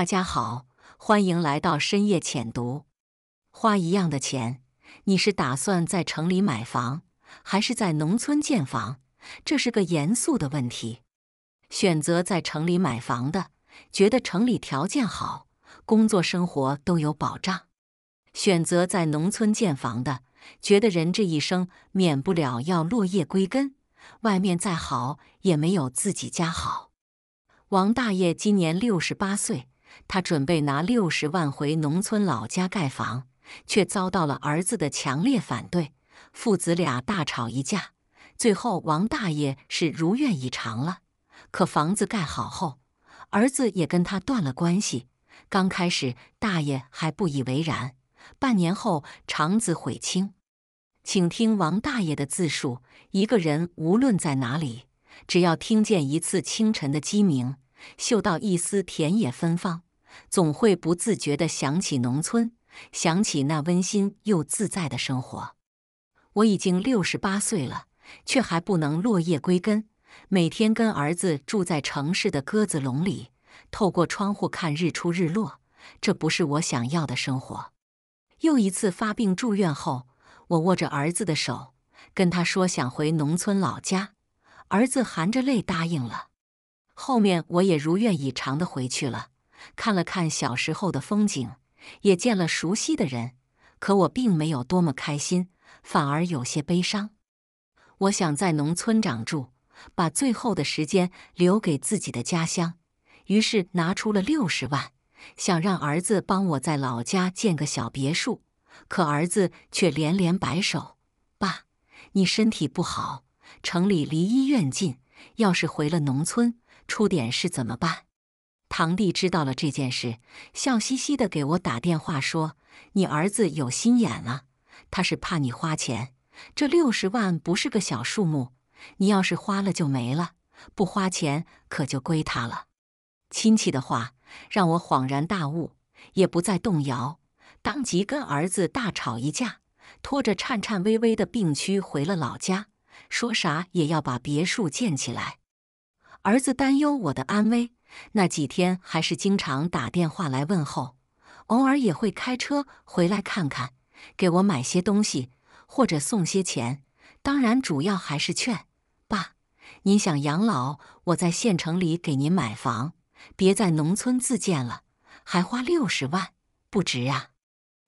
大家好，欢迎来到深夜浅读。花一样的钱，你是打算在城里买房，还是在农村建房？这是个严肃的问题。选择在城里买房的，觉得城里条件好，工作生活都有保障；选择在农村建房的，觉得人这一生免不了要落叶归根，外面再好也没有自己家好。王大爷今年六十八岁。他准备拿六十万回农村老家盖房，却遭到了儿子的强烈反对，父子俩大吵一架。最后，王大爷是如愿以偿了，可房子盖好后，儿子也跟他断了关系。刚开始，大爷还不以为然，半年后肠子悔青。请听王大爷的自述：一个人无论在哪里，只要听见一次清晨的鸡鸣。嗅到一丝田野芬芳，总会不自觉地想起农村，想起那温馨又自在的生活。我已经六十八岁了，却还不能落叶归根。每天跟儿子住在城市的鸽子笼里，透过窗户看日出日落，这不是我想要的生活。又一次发病住院后，我握着儿子的手，跟他说想回农村老家，儿子含着泪答应了。后面我也如愿以偿地回去了，看了看小时候的风景，也见了熟悉的人，可我并没有多么开心，反而有些悲伤。我想在农村长住，把最后的时间留给自己的家乡，于是拿出了六十万，想让儿子帮我在老家建个小别墅。可儿子却连连摆手：“爸，你身体不好，城里离医院近，要是回了农村。”出点事怎么办？堂弟知道了这件事，笑嘻嘻的给我打电话说：“你儿子有心眼了，他是怕你花钱。这六十万不是个小数目，你要是花了就没了，不花钱可就归他了。”亲戚的话让我恍然大悟，也不再动摇，当即跟儿子大吵一架，拖着颤颤巍巍的病躯回了老家，说啥也要把别墅建起来。儿子担忧我的安危，那几天还是经常打电话来问候，偶尔也会开车回来看看，给我买些东西或者送些钱。当然，主要还是劝爸：“您想养老，我在县城里给您买房，别在农村自建了，还花六十万，不值啊。”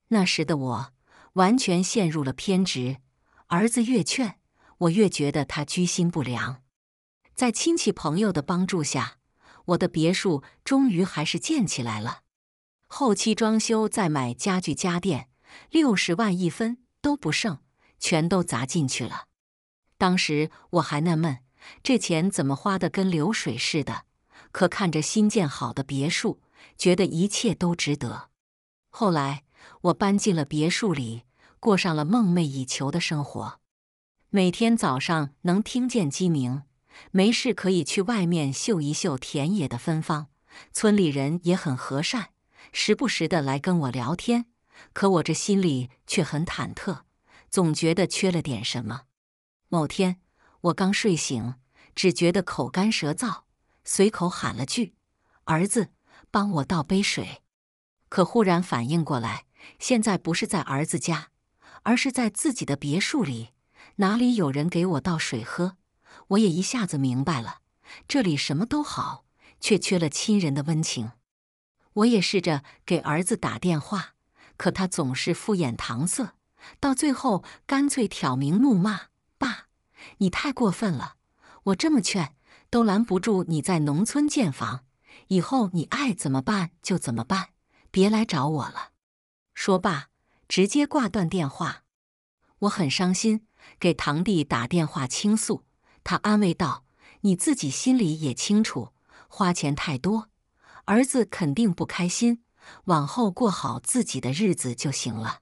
那时的我完全陷入了偏执，儿子越劝我，越觉得他居心不良。在亲戚朋友的帮助下，我的别墅终于还是建起来了。后期装修再买家具家电，六十万一分都不剩，全都砸进去了。当时我还纳闷，这钱怎么花的跟流水似的？可看着新建好的别墅，觉得一切都值得。后来我搬进了别墅里，过上了梦寐以求的生活。每天早上能听见鸡鸣。没事，可以去外面嗅一嗅田野的芬芳。村里人也很和善，时不时的来跟我聊天。可我这心里却很忐忑，总觉得缺了点什么。某天，我刚睡醒，只觉得口干舌燥，随口喊了句：“儿子，帮我倒杯水。”可忽然反应过来，现在不是在儿子家，而是在自己的别墅里，哪里有人给我倒水喝？我也一下子明白了，这里什么都好，却缺了亲人的温情。我也试着给儿子打电话，可他总是敷衍搪塞，到最后干脆挑明怒骂：“爸，你太过分了！我这么劝都拦不住你在农村建房，以后你爱怎么办就怎么办，别来找我了。”说罢，直接挂断电话。我很伤心，给堂弟打电话倾诉。他安慰道：“你自己心里也清楚，花钱太多，儿子肯定不开心。往后过好自己的日子就行了。”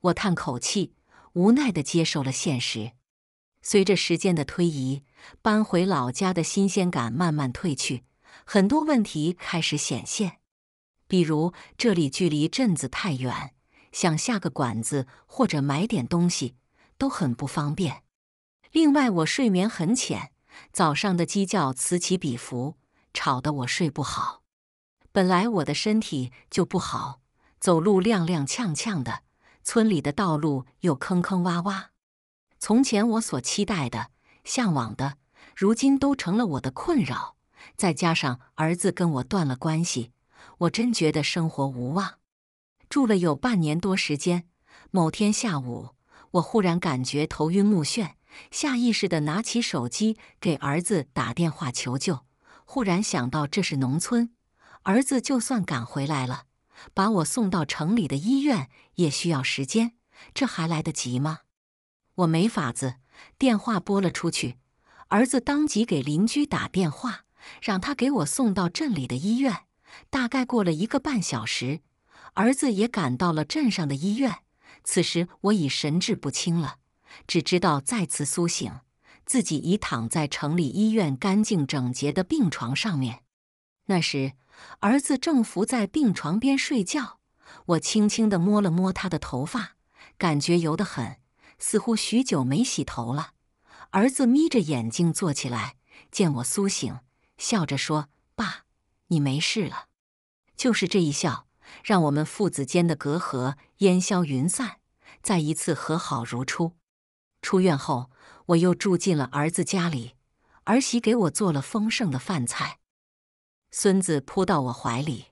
我叹口气，无奈地接受了现实。随着时间的推移，搬回老家的新鲜感慢慢褪去，很多问题开始显现，比如这里距离镇子太远，想下个馆子或者买点东西都很不方便。另外，我睡眠很浅，早上的鸡叫此起彼伏，吵得我睡不好。本来我的身体就不好，走路踉踉跄跄的，村里的道路又坑坑洼洼。从前我所期待的、向往的，如今都成了我的困扰。再加上儿子跟我断了关系，我真觉得生活无望。住了有半年多时间，某天下午，我忽然感觉头晕目眩。下意识地拿起手机给儿子打电话求救，忽然想到这是农村，儿子就算赶回来了，把我送到城里的医院也需要时间，这还来得及吗？我没法子，电话拨了出去，儿子当即给邻居打电话，让他给我送到镇里的医院。大概过了一个半小时，儿子也赶到了镇上的医院，此时我已神志不清了。只知道再次苏醒，自己已躺在城里医院干净整洁的病床上面。那时，儿子正伏在病床边睡觉，我轻轻地摸了摸他的头发，感觉油得很，似乎许久没洗头了。儿子眯着眼睛坐起来，见我苏醒，笑着说：“爸，你没事了。”就是这一笑，让我们父子间的隔阂烟消云散，再一次和好如初。出院后，我又住进了儿子家里，儿媳给我做了丰盛的饭菜，孙子扑到我怀里。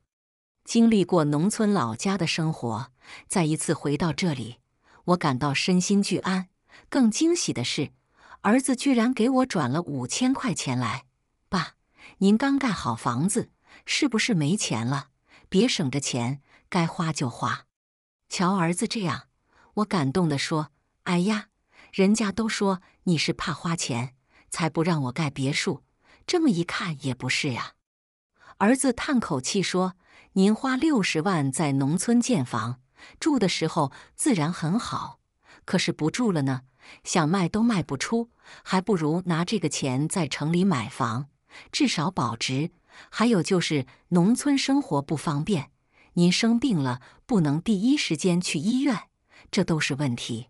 经历过农村老家的生活，再一次回到这里，我感到身心俱安。更惊喜的是，儿子居然给我转了五千块钱来。爸，您刚盖好房子，是不是没钱了？别省着钱，该花就花。瞧儿子这样，我感动的说：“哎呀！”人家都说你是怕花钱，才不让我盖别墅。这么一看也不是呀。儿子叹口气说：“您花六十万在农村建房住的时候自然很好，可是不住了呢，想卖都卖不出，还不如拿这个钱在城里买房，至少保值。还有就是农村生活不方便，您生病了不能第一时间去医院，这都是问题。”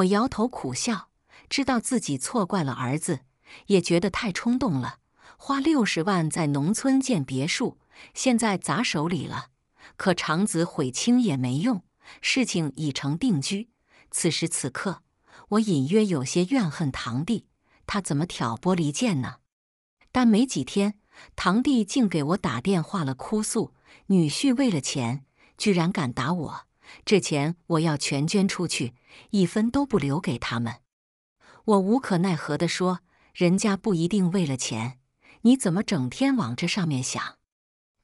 我摇头苦笑，知道自己错怪了儿子，也觉得太冲动了，花六十万在农村建别墅，现在砸手里了。可长子悔青也没用，事情已成定局。此时此刻，我隐约有些怨恨堂弟，他怎么挑拨离间呢？但没几天，堂弟竟给我打电话了，哭诉女婿为了钱，居然敢打我。这钱我要全捐出去，一分都不留给他们。我无可奈何地说：“人家不一定为了钱，你怎么整天往这上面想？”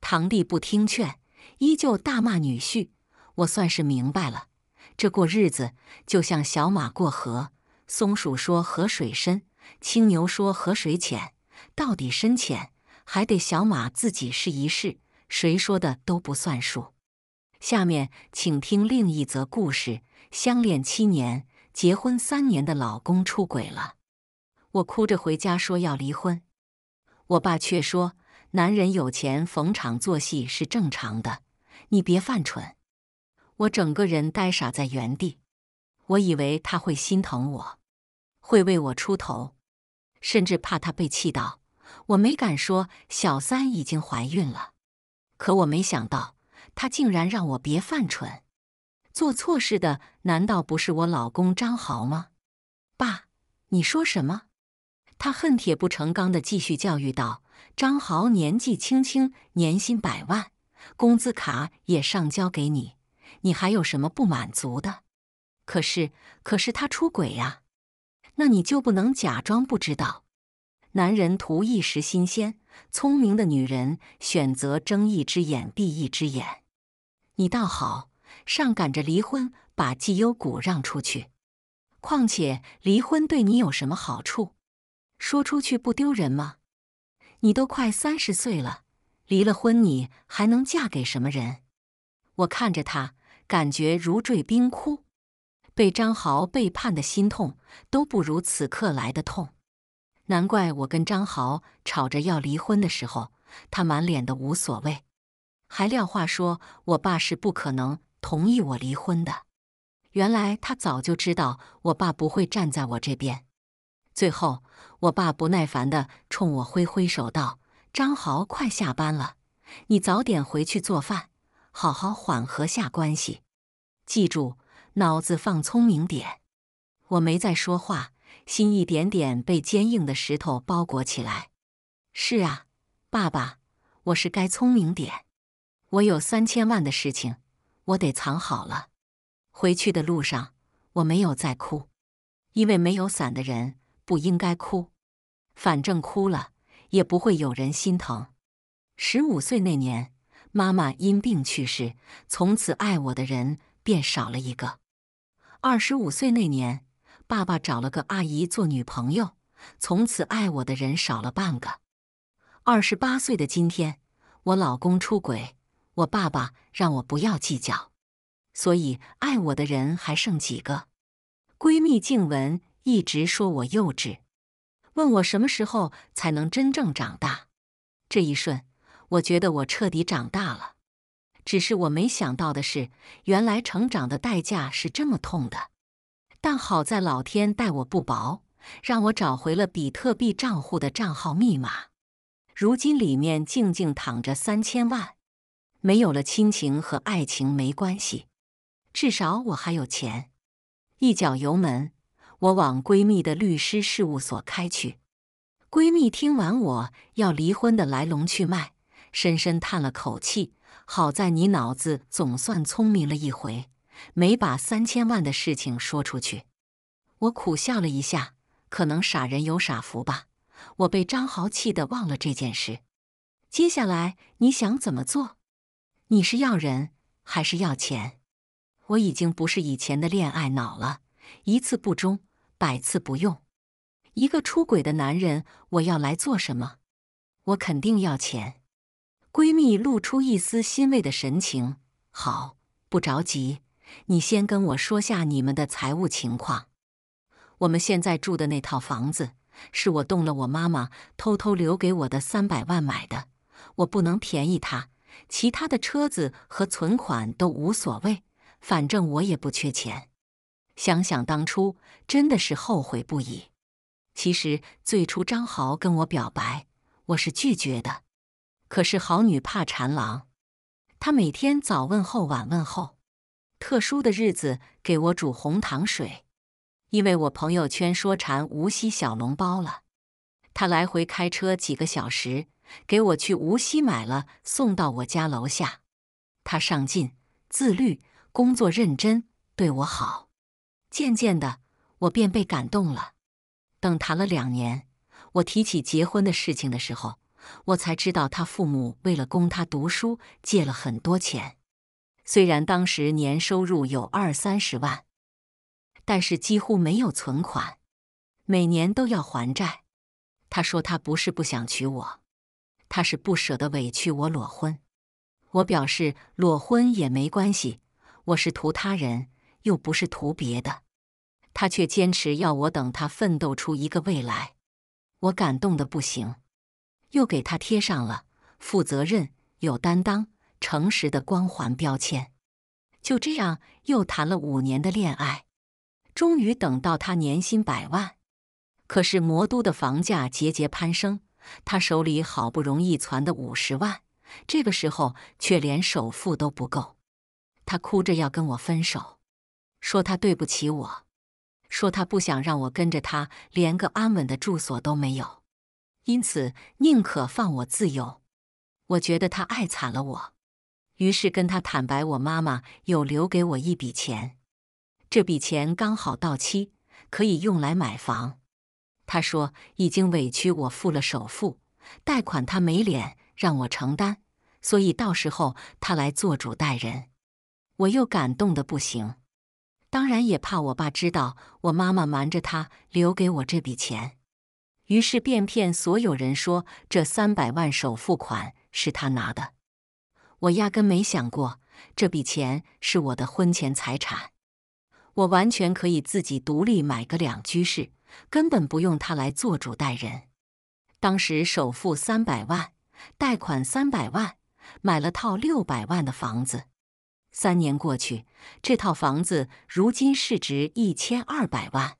堂弟不听劝，依旧大骂女婿。我算是明白了，这过日子就像小马过河。松鼠说河水深，青牛说河水浅，到底深浅还得小马自己试一试，谁说的都不算数。下面请听另一则故事：相恋七年、结婚三年的老公出轨了，我哭着回家说要离婚，我爸却说：“男人有钱逢场作戏是正常的，你别犯蠢。”我整个人呆傻在原地，我以为他会心疼我，会为我出头，甚至怕他被气到，我没敢说小三已经怀孕了。可我没想到。他竟然让我别犯蠢，做错事的难道不是我老公张豪吗？爸，你说什么？他恨铁不成钢的继续教育道：“张豪年纪轻轻，年薪百万，工资卡也上交给你，你还有什么不满足的？可是，可是他出轨呀！那你就不能假装不知道？男人图一时新鲜，聪明的女人选择睁一只眼闭一只眼。”你倒好，上赶着离婚，把季优谷让出去。况且离婚对你有什么好处？说出去不丢人吗？你都快三十岁了，离了婚你还能嫁给什么人？我看着他，感觉如坠冰窟，被张豪背叛的心痛都不如此刻来的痛。难怪我跟张豪吵着要离婚的时候，他满脸的无所谓。还撂话说，我爸是不可能同意我离婚的。原来他早就知道我爸不会站在我这边。最后，我爸不耐烦地冲我挥挥手，道：“张豪，快下班了，你早点回去做饭，好好缓和下关系。记住，脑子放聪明点。”我没再说话，心一点点被坚硬的石头包裹起来。是啊，爸爸，我是该聪明点。我有三千万的事情，我得藏好了。回去的路上，我没有再哭，因为没有伞的人不应该哭。反正哭了，也不会有人心疼。十五岁那年，妈妈因病去世，从此爱我的人便少了一个。二十五岁那年，爸爸找了个阿姨做女朋友，从此爱我的人少了半个。二十八岁的今天，我老公出轨。我爸爸让我不要计较，所以爱我的人还剩几个？闺蜜静文一直说我幼稚，问我什么时候才能真正长大？这一瞬，我觉得我彻底长大了。只是我没想到的是，原来成长的代价是这么痛的。但好在老天待我不薄，让我找回了比特币账户的账号密码。如今里面静静躺着三千万。没有了亲情和爱情没关系，至少我还有钱。一脚油门，我往闺蜜的律师事务所开去。闺蜜听完我要离婚的来龙去脉，深深叹了口气：“好在你脑子总算聪明了一回，没把三千万的事情说出去。”我苦笑了一下，可能傻人有傻福吧。我被张豪气得忘了这件事。接下来你想怎么做？你是要人还是要钱？我已经不是以前的恋爱脑了，一次不忠，百次不用。一个出轨的男人，我要来做什么？我肯定要钱。闺蜜露出一丝欣慰的神情。好，不着急，你先跟我说下你们的财务情况。我们现在住的那套房子，是我动了我妈妈偷偷留给我的三百万买的，我不能便宜他。其他的车子和存款都无所谓，反正我也不缺钱。想想当初，真的是后悔不已。其实最初张豪跟我表白，我是拒绝的。可是好女怕缠郎，他每天早问候晚问候，特殊的日子给我煮红糖水，因为我朋友圈说馋无锡小笼包了，他来回开车几个小时。给我去无锡买了，送到我家楼下。他上进、自律、工作认真，对我好。渐渐的，我便被感动了。等谈了两年，我提起结婚的事情的时候，我才知道他父母为了供他读书借了很多钱。虽然当时年收入有二三十万，但是几乎没有存款，每年都要还债。他说他不是不想娶我。他是不舍得委屈我裸婚，我表示裸婚也没关系，我是图他人，又不是图别的。他却坚持要我等他奋斗出一个未来，我感动的不行，又给他贴上了负责任、有担当、诚实的光环标签。就这样又谈了五年的恋爱，终于等到他年薪百万，可是魔都的房价节节攀升。他手里好不容易攒的五十万，这个时候却连首付都不够。他哭着要跟我分手，说他对不起我，说他不想让我跟着他，连个安稳的住所都没有，因此宁可放我自由。我觉得他爱惨了我，于是跟他坦白，我妈妈有留给我一笔钱，这笔钱刚好到期，可以用来买房。他说：“已经委屈我付了首付，贷款他没脸让我承担，所以到时候他来做主带人。”我又感动的不行，当然也怕我爸知道我妈妈瞒着他留给我这笔钱，于是便骗所有人说这三百万首付款是他拿的。我压根没想过这笔钱是我的婚前财产，我完全可以自己独立买个两居室。根本不用他来做主贷人。当时首付三百万，贷款三百万，买了套六百万的房子。三年过去，这套房子如今市值一千二百万。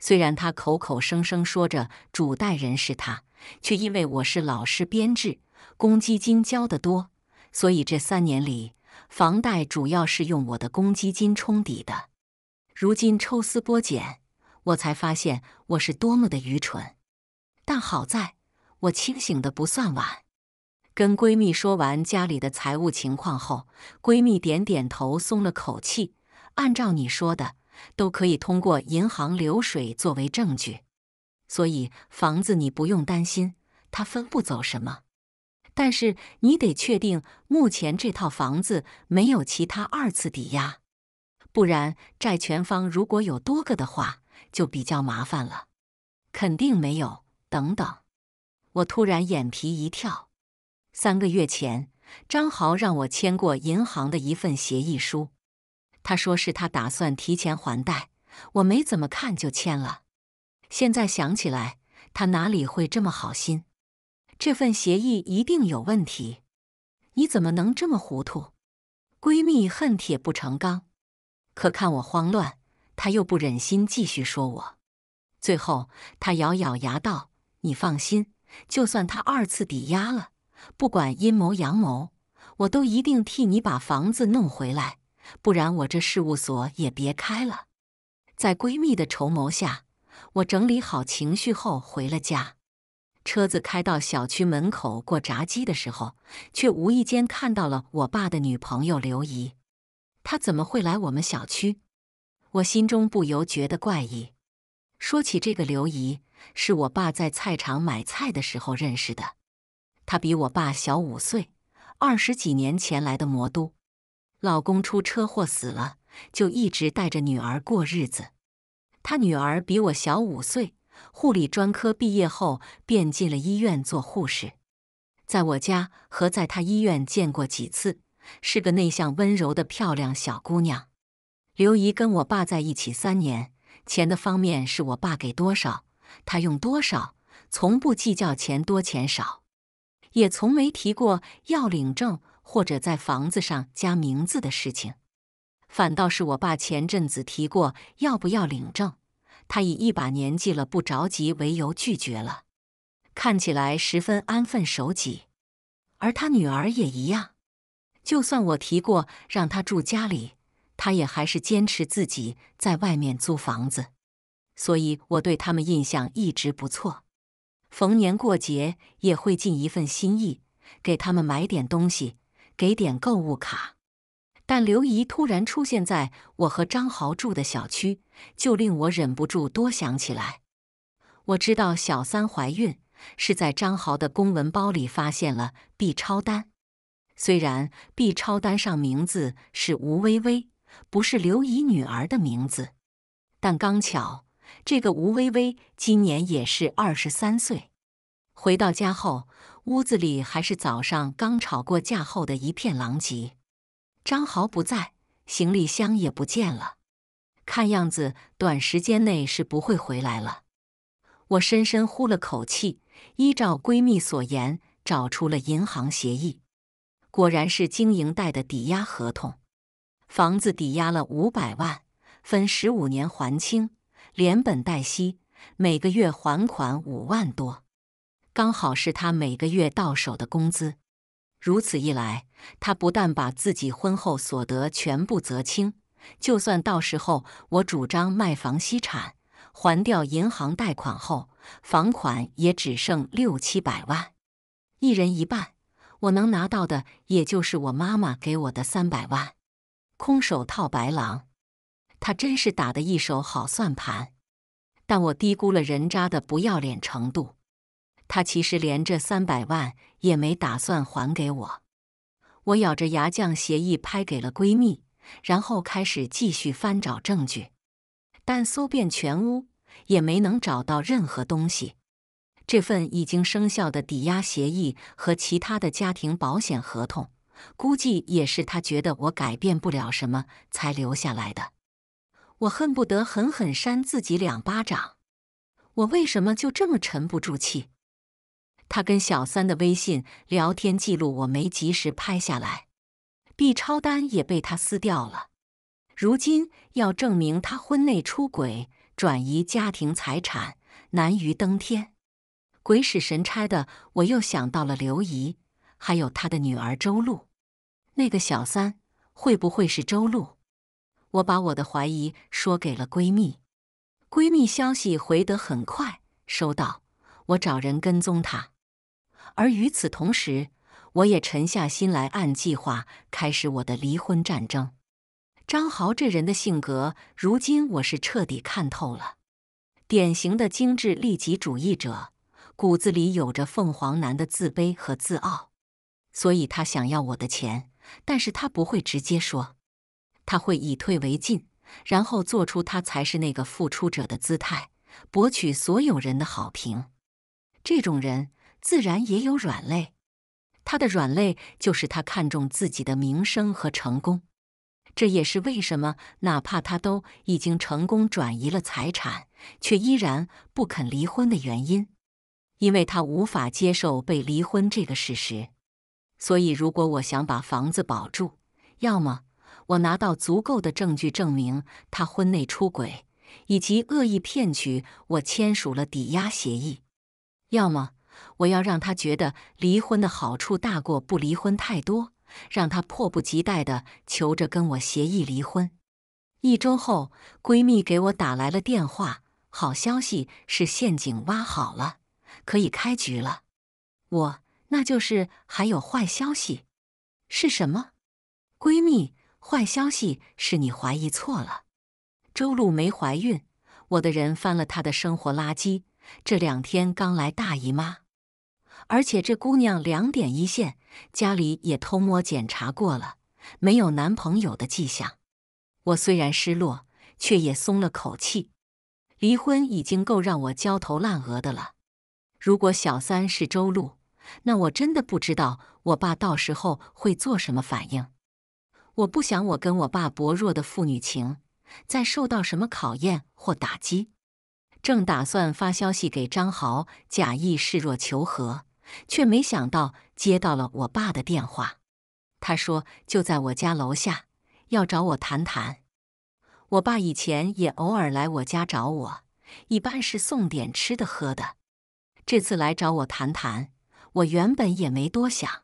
虽然他口口声声说着主贷人是他，却因为我是老师编制，公积金交得多，所以这三年里房贷主要是用我的公积金冲抵的。如今抽丝剥茧。我才发现我是多么的愚蠢，但好在我清醒的不算晚。跟闺蜜说完家里的财务情况后，闺蜜点点头，松了口气。按照你说的，都可以通过银行流水作为证据，所以房子你不用担心，他分不走什么。但是你得确定，目前这套房子没有其他二次抵押，不然债权方如果有多个的话。就比较麻烦了，肯定没有。等等，我突然眼皮一跳。三个月前，张豪让我签过银行的一份协议书，他说是他打算提前还贷，我没怎么看就签了。现在想起来，他哪里会这么好心？这份协议一定有问题。你怎么能这么糊涂？闺蜜恨铁不成钢，可看我慌乱。他又不忍心继续说，我。最后，他咬咬牙道：“你放心，就算他二次抵押了，不管阴谋阳谋，我都一定替你把房子弄回来。不然，我这事务所也别开了。”在闺蜜的筹谋下，我整理好情绪后回了家。车子开到小区门口过闸机的时候，却无意间看到了我爸的女朋友刘姨。她怎么会来我们小区？我心中不由觉得怪异。说起这个刘姨，是我爸在菜场买菜的时候认识的。她比我爸小五岁，二十几年前来的魔都。老公出车祸死了，就一直带着女儿过日子。她女儿比我小五岁，护理专科毕业后便进了医院做护士。在我家和在她医院见过几次，是个内向温柔的漂亮小姑娘。刘姨跟我爸在一起三年，钱的方面是我爸给多少，她用多少，从不计较钱多钱少，也从没提过要领证或者在房子上加名字的事情。反倒是我爸前阵子提过要不要领证，他以一把年纪了不着急为由拒绝了，看起来十分安分守己。而他女儿也一样，就算我提过让她住家里。他也还是坚持自己在外面租房子，所以我对他们印象一直不错。逢年过节也会尽一份心意，给他们买点东西，给点购物卡。但刘姨突然出现在我和张豪住的小区，就令我忍不住多想起来。我知道小三怀孕，是在张豪的公文包里发现了 B 超单，虽然 B 超单上名字是吴薇薇，不是刘姨女儿的名字，但刚巧这个吴薇薇今年也是二十三岁。回到家后，屋子里还是早上刚吵过架后的一片狼藉。张豪不在，行李箱也不见了，看样子短时间内是不会回来了。我深深呼了口气，依照闺蜜所言，找出了银行协议，果然是经营贷的抵押合同。房子抵押了五百万，分十五年还清，连本带息，每个月还款五万多，刚好是他每个月到手的工资。如此一来，他不但把自己婚后所得全部择清，就算到时候我主张卖房析产，还掉银行贷款后，房款也只剩六七百万，一人一半，我能拿到的也就是我妈妈给我的三百万。空手套白狼，他真是打的一手好算盘。但我低估了人渣的不要脸程度。他其实连这三百万也没打算还给我。我咬着牙将协议拍给了闺蜜，然后开始继续翻找证据。但搜遍全屋也没能找到任何东西。这份已经生效的抵押协议和其他的家庭保险合同。估计也是他觉得我改变不了什么才留下来的。我恨不得狠狠扇自己两巴掌，我为什么就这么沉不住气？他跟小三的微信聊天记录我没及时拍下来，B 超单也被他撕掉了。如今要证明他婚内出轨、转移家庭财产，难于登天。鬼使神差的，我又想到了刘姨，还有她的女儿周露。那个小三会不会是周璐？我把我的怀疑说给了闺蜜，闺蜜消息回得很快，收到。我找人跟踪她，而与此同时，我也沉下心来，按计划开始我的离婚战争。张豪这人的性格，如今我是彻底看透了，典型的精致利己主义者，骨子里有着凤凰男的自卑和自傲，所以他想要我的钱。但是他不会直接说，他会以退为进，然后做出他才是那个付出者的姿态，博取所有人的好评。这种人自然也有软肋，他的软肋就是他看重自己的名声和成功。这也是为什么哪怕他都已经成功转移了财产，却依然不肯离婚的原因，因为他无法接受被离婚这个事实。所以，如果我想把房子保住，要么我拿到足够的证据证明他婚内出轨以及恶意骗取我签署了抵押协议，要么我要让他觉得离婚的好处大过不离婚太多，让他迫不及待地求着跟我协议离婚。一周后，闺蜜给我打来了电话，好消息是陷阱挖好了，可以开局了。我。那就是还有坏消息，是什么？闺蜜，坏消息是你怀疑错了，周露没怀孕。我的人翻了她的生活垃圾，这两天刚来大姨妈，而且这姑娘两点一线，家里也偷摸检查过了，没有男朋友的迹象。我虽然失落，却也松了口气。离婚已经够让我焦头烂额的了，如果小三是周露。那我真的不知道我爸到时候会做什么反应。我不想我跟我爸薄弱的父女情再受到什么考验或打击。正打算发消息给张豪，假意示弱求和，却没想到接到了我爸的电话。他说就在我家楼下，要找我谈谈。我爸以前也偶尔来我家找我，一般是送点吃的喝的。这次来找我谈谈。我原本也没多想，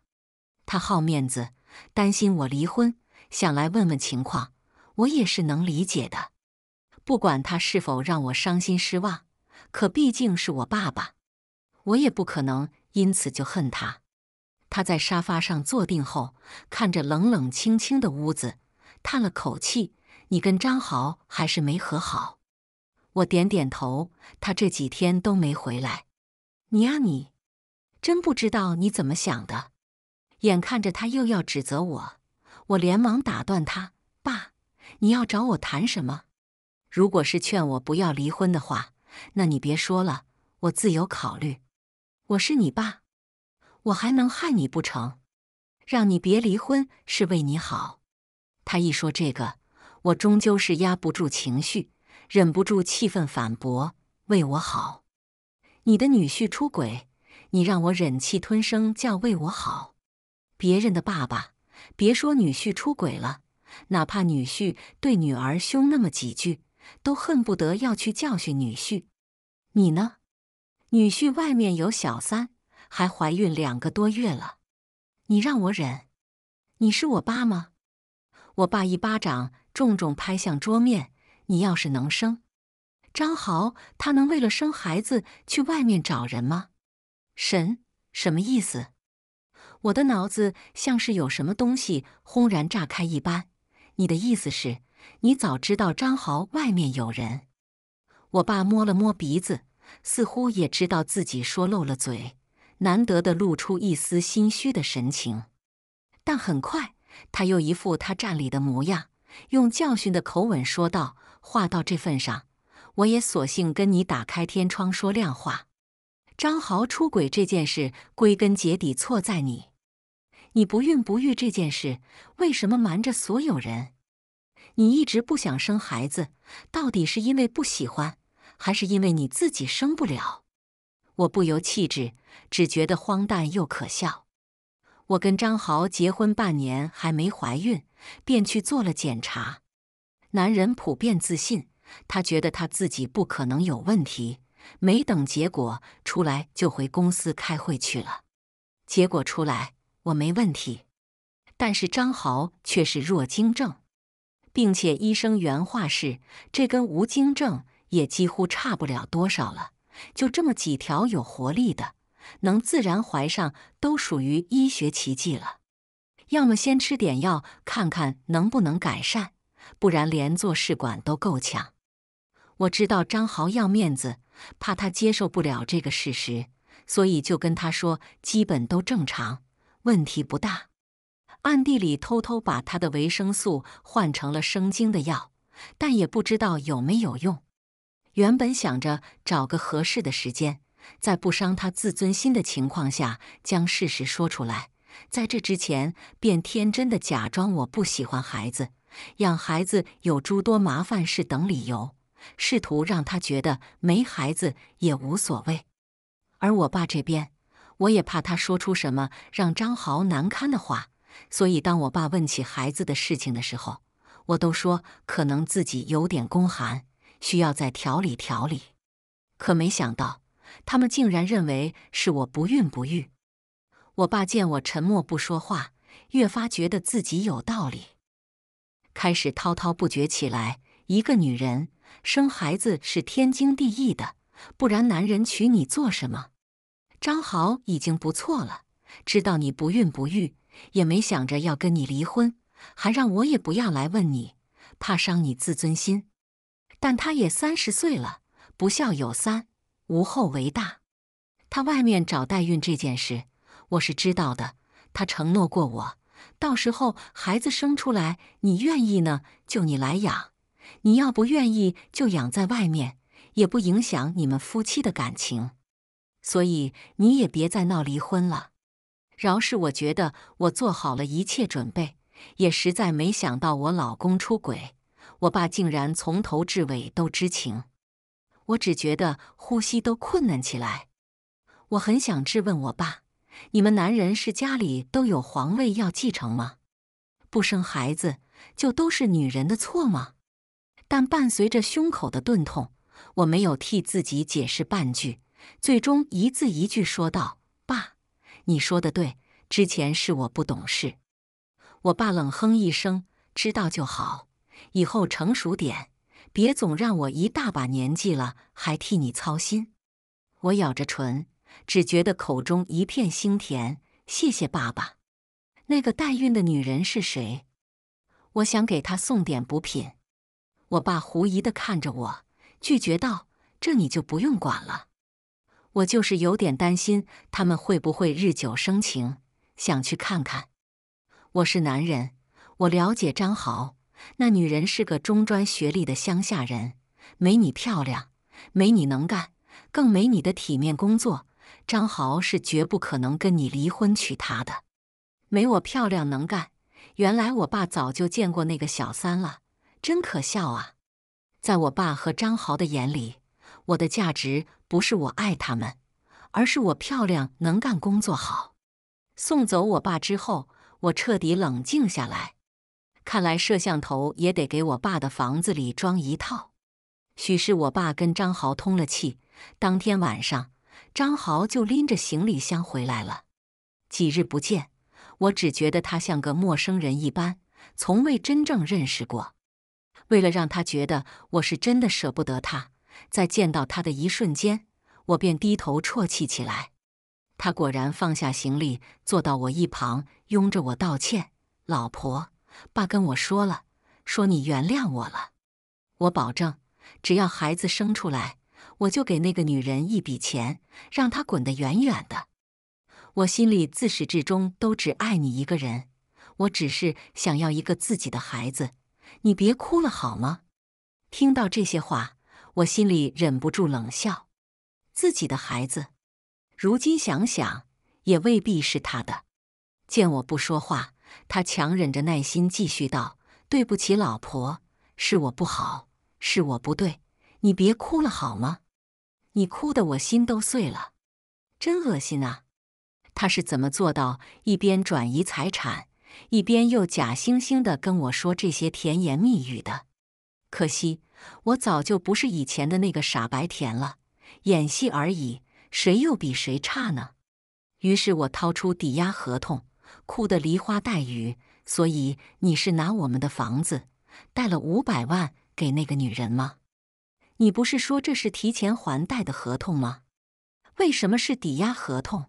他好面子，担心我离婚，想来问问情况，我也是能理解的。不管他是否让我伤心失望，可毕竟是我爸爸，我也不可能因此就恨他。他在沙发上坐定后，看着冷冷清清的屋子，叹了口气：“你跟张豪还是没和好？”我点点头。他这几天都没回来。你啊，你。真不知道你怎么想的，眼看着他又要指责我，我连忙打断他：“爸，你要找我谈什么？如果是劝我不要离婚的话，那你别说了，我自有考虑。我是你爸，我还能害你不成？让你别离婚是为你好。”他一说这个，我终究是压不住情绪，忍不住气愤反驳：“为我好！你的女婿出轨。”你让我忍气吞声，叫为我好，别人的爸爸，别说女婿出轨了，哪怕女婿对女儿凶那么几句，都恨不得要去教训女婿。你呢？女婿外面有小三，还怀孕两个多月了，你让我忍？你是我爸吗？我爸一巴掌重重拍向桌面。你要是能生，张豪他能为了生孩子去外面找人吗？神什么意思？我的脑子像是有什么东西轰然炸开一般。你的意思是，你早知道张豪外面有人？我爸摸了摸鼻子，似乎也知道自己说漏了嘴，难得的露出一丝心虚的神情。但很快，他又一副他站理的模样，用教训的口吻说道：“话到这份上，我也索性跟你打开天窗说亮话。”张豪出轨这件事，归根结底错在你。你不孕不育这件事，为什么瞒着所有人？你一直不想生孩子，到底是因为不喜欢，还是因为你自己生不了？我不由气质，只觉得荒诞又可笑。我跟张豪结婚半年还没怀孕，便去做了检查。男人普遍自信，他觉得他自己不可能有问题。没等结果出来就回公司开会去了。结果出来，我没问题，但是张豪却是弱精症，并且医生原话是：这跟无精症也几乎差不了多少了。就这么几条有活力的，能自然怀上都属于医学奇迹了。要么先吃点药看看能不能改善，不然连做试管都够呛。我知道张豪要面子。怕他接受不了这个事实，所以就跟他说基本都正常，问题不大。暗地里偷偷把他的维生素换成了生精的药，但也不知道有没有用。原本想着找个合适的时间，在不伤他自尊心的情况下将事实说出来。在这之前，便天真的假装我不喜欢孩子，养孩子有诸多麻烦事等理由。试图让他觉得没孩子也无所谓，而我爸这边，我也怕他说出什么让张豪难堪的话，所以当我爸问起孩子的事情的时候，我都说可能自己有点宫寒，需要再调理调理。可没想到，他们竟然认为是我不孕不育。我爸见我沉默不说话，越发觉得自己有道理，开始滔滔不绝起来。一个女人。生孩子是天经地义的，不然男人娶你做什么？张豪已经不错了，知道你不孕不育，也没想着要跟你离婚，还让我也不要来问你，怕伤你自尊心。但他也三十岁了，不孝有三，无后为大。他外面找代孕这件事，我是知道的。他承诺过我，到时候孩子生出来，你愿意呢，就你来养。你要不愿意，就养在外面，也不影响你们夫妻的感情。所以你也别再闹离婚了。饶是我觉得我做好了一切准备，也实在没想到我老公出轨，我爸竟然从头至尾都知情。我只觉得呼吸都困难起来。我很想质问我爸：“你们男人是家里都有皇位要继承吗？不生孩子就都是女人的错吗？”但伴随着胸口的钝痛，我没有替自己解释半句，最终一字一句说道：“爸，你说的对，之前是我不懂事。”我爸冷哼一声：“知道就好，以后成熟点，别总让我一大把年纪了还替你操心。”我咬着唇，只觉得口中一片腥甜。谢谢爸爸。那个代孕的女人是谁？我想给她送点补品。我爸狐疑的看着我，拒绝道：“这你就不用管了。我就是有点担心他们会不会日久生情，想去看看。我是男人，我了解张豪。那女人是个中专学历的乡下人，没你漂亮，没你能干，更没你的体面工作。张豪是绝不可能跟你离婚娶她的。没我漂亮能干。原来我爸早就见过那个小三了。”真可笑啊！在我爸和张豪的眼里，我的价值不是我爱他们，而是我漂亮、能干、工作好。送走我爸之后，我彻底冷静下来。看来摄像头也得给我爸的房子里装一套。许是我爸跟张豪通了气，当天晚上，张豪就拎着行李箱回来了。几日不见，我只觉得他像个陌生人一般，从未真正认识过。为了让他觉得我是真的舍不得他，在见到他的一瞬间，我便低头啜泣起来。他果然放下行李，坐到我一旁，拥着我道歉：“老婆，爸跟我说了，说你原谅我了。我保证，只要孩子生出来，我就给那个女人一笔钱，让她滚得远远的。我心里自始至终都只爱你一个人，我只是想要一个自己的孩子。”你别哭了好吗？听到这些话，我心里忍不住冷笑。自己的孩子，如今想想，也未必是他的。见我不说话，他强忍着耐心继续道：“对不起，老婆，是我不好，是我不对。你别哭了好吗？你哭的我心都碎了，真恶心啊！他是怎么做到一边转移财产？”一边又假惺惺的跟我说这些甜言蜜语的，可惜我早就不是以前的那个傻白甜了，演戏而已，谁又比谁差呢？于是我掏出抵押合同，哭得梨花带雨。所以你是拿我们的房子贷了五百万给那个女人吗？你不是说这是提前还贷的合同吗？为什么是抵押合同？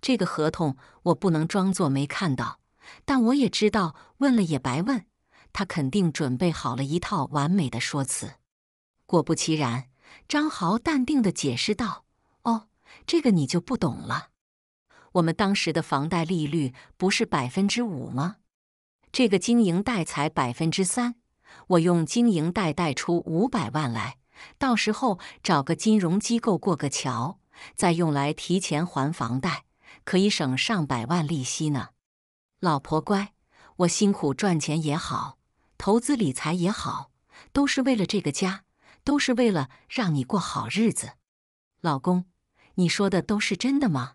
这个合同我不能装作没看到。但我也知道问了也白问，他肯定准备好了一套完美的说辞。果不其然，张豪淡定地解释道：“哦，这个你就不懂了。我们当时的房贷利率不是百分之五吗？这个经营贷才百分之三。我用经营贷贷出五百万来，到时候找个金融机构过个桥，再用来提前还房贷，可以省上百万利息呢。”老婆乖，我辛苦赚钱也好，投资理财也好，都是为了这个家，都是为了让你过好日子。老公，你说的都是真的吗？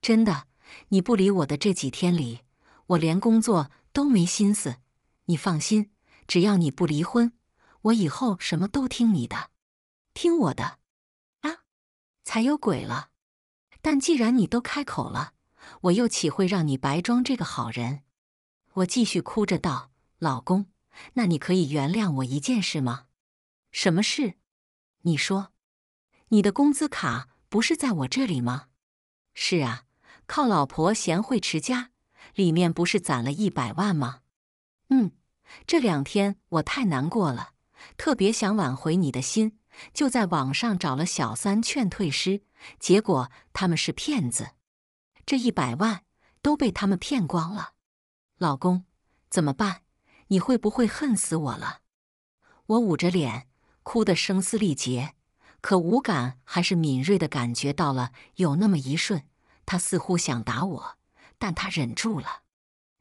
真的。你不理我的这几天里，我连工作都没心思。你放心，只要你不离婚，我以后什么都听你的，听我的。啊，才有鬼了。但既然你都开口了。我又岂会让你白装这个好人？我继续哭着道：“老公，那你可以原谅我一件事吗？什么事？你说，你的工资卡不是在我这里吗？是啊，靠老婆贤惠持家，里面不是攒了一百万吗？嗯，这两天我太难过了，特别想挽回你的心，就在网上找了小三劝退师，结果他们是骗子。”这一百万都被他们骗光了，老公，怎么办？你会不会恨死我了？我捂着脸，哭得声嘶力竭，可无感还是敏锐的感觉到了，有那么一瞬，他似乎想打我，但他忍住了。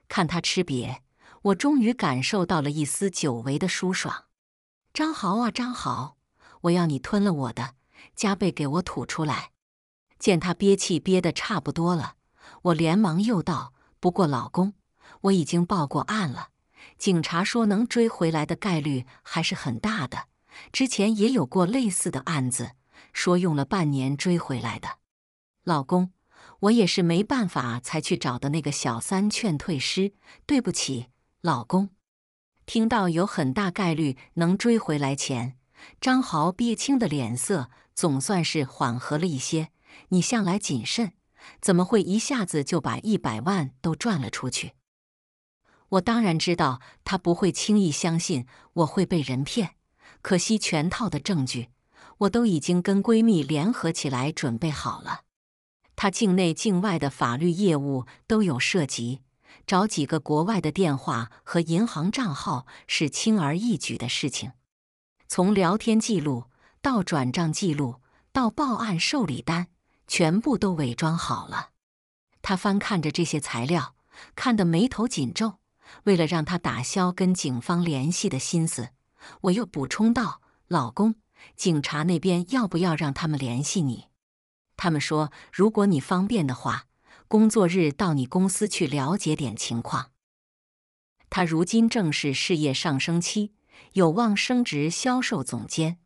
看他吃瘪，我终于感受到了一丝久违的舒爽。张豪啊，张豪，我要你吞了我的，加倍给我吐出来。见他憋气憋得差不多了，我连忙又道：“不过，老公，我已经报过案了。警察说能追回来的概率还是很大的。之前也有过类似的案子，说用了半年追回来的。老公，我也是没办法才去找的那个小三劝退师。对不起，老公。”听到有很大概率能追回来钱，张豪憋青的脸色总算是缓和了一些。你向来谨慎，怎么会一下子就把一百万都赚了出去？我当然知道他不会轻易相信我会被人骗，可惜全套的证据我都已经跟闺蜜联合起来准备好了。他境内境外的法律业务都有涉及，找几个国外的电话和银行账号是轻而易举的事情。从聊天记录到转账记录到报案受理单。全部都伪装好了，他翻看着这些材料，看得眉头紧皱。为了让他打消跟警方联系的心思，我又补充道：“老公，警察那边要不要让他们联系你？他们说，如果你方便的话，工作日到你公司去了解点情况。他如今正是事业上升期，有望升职销售总监。”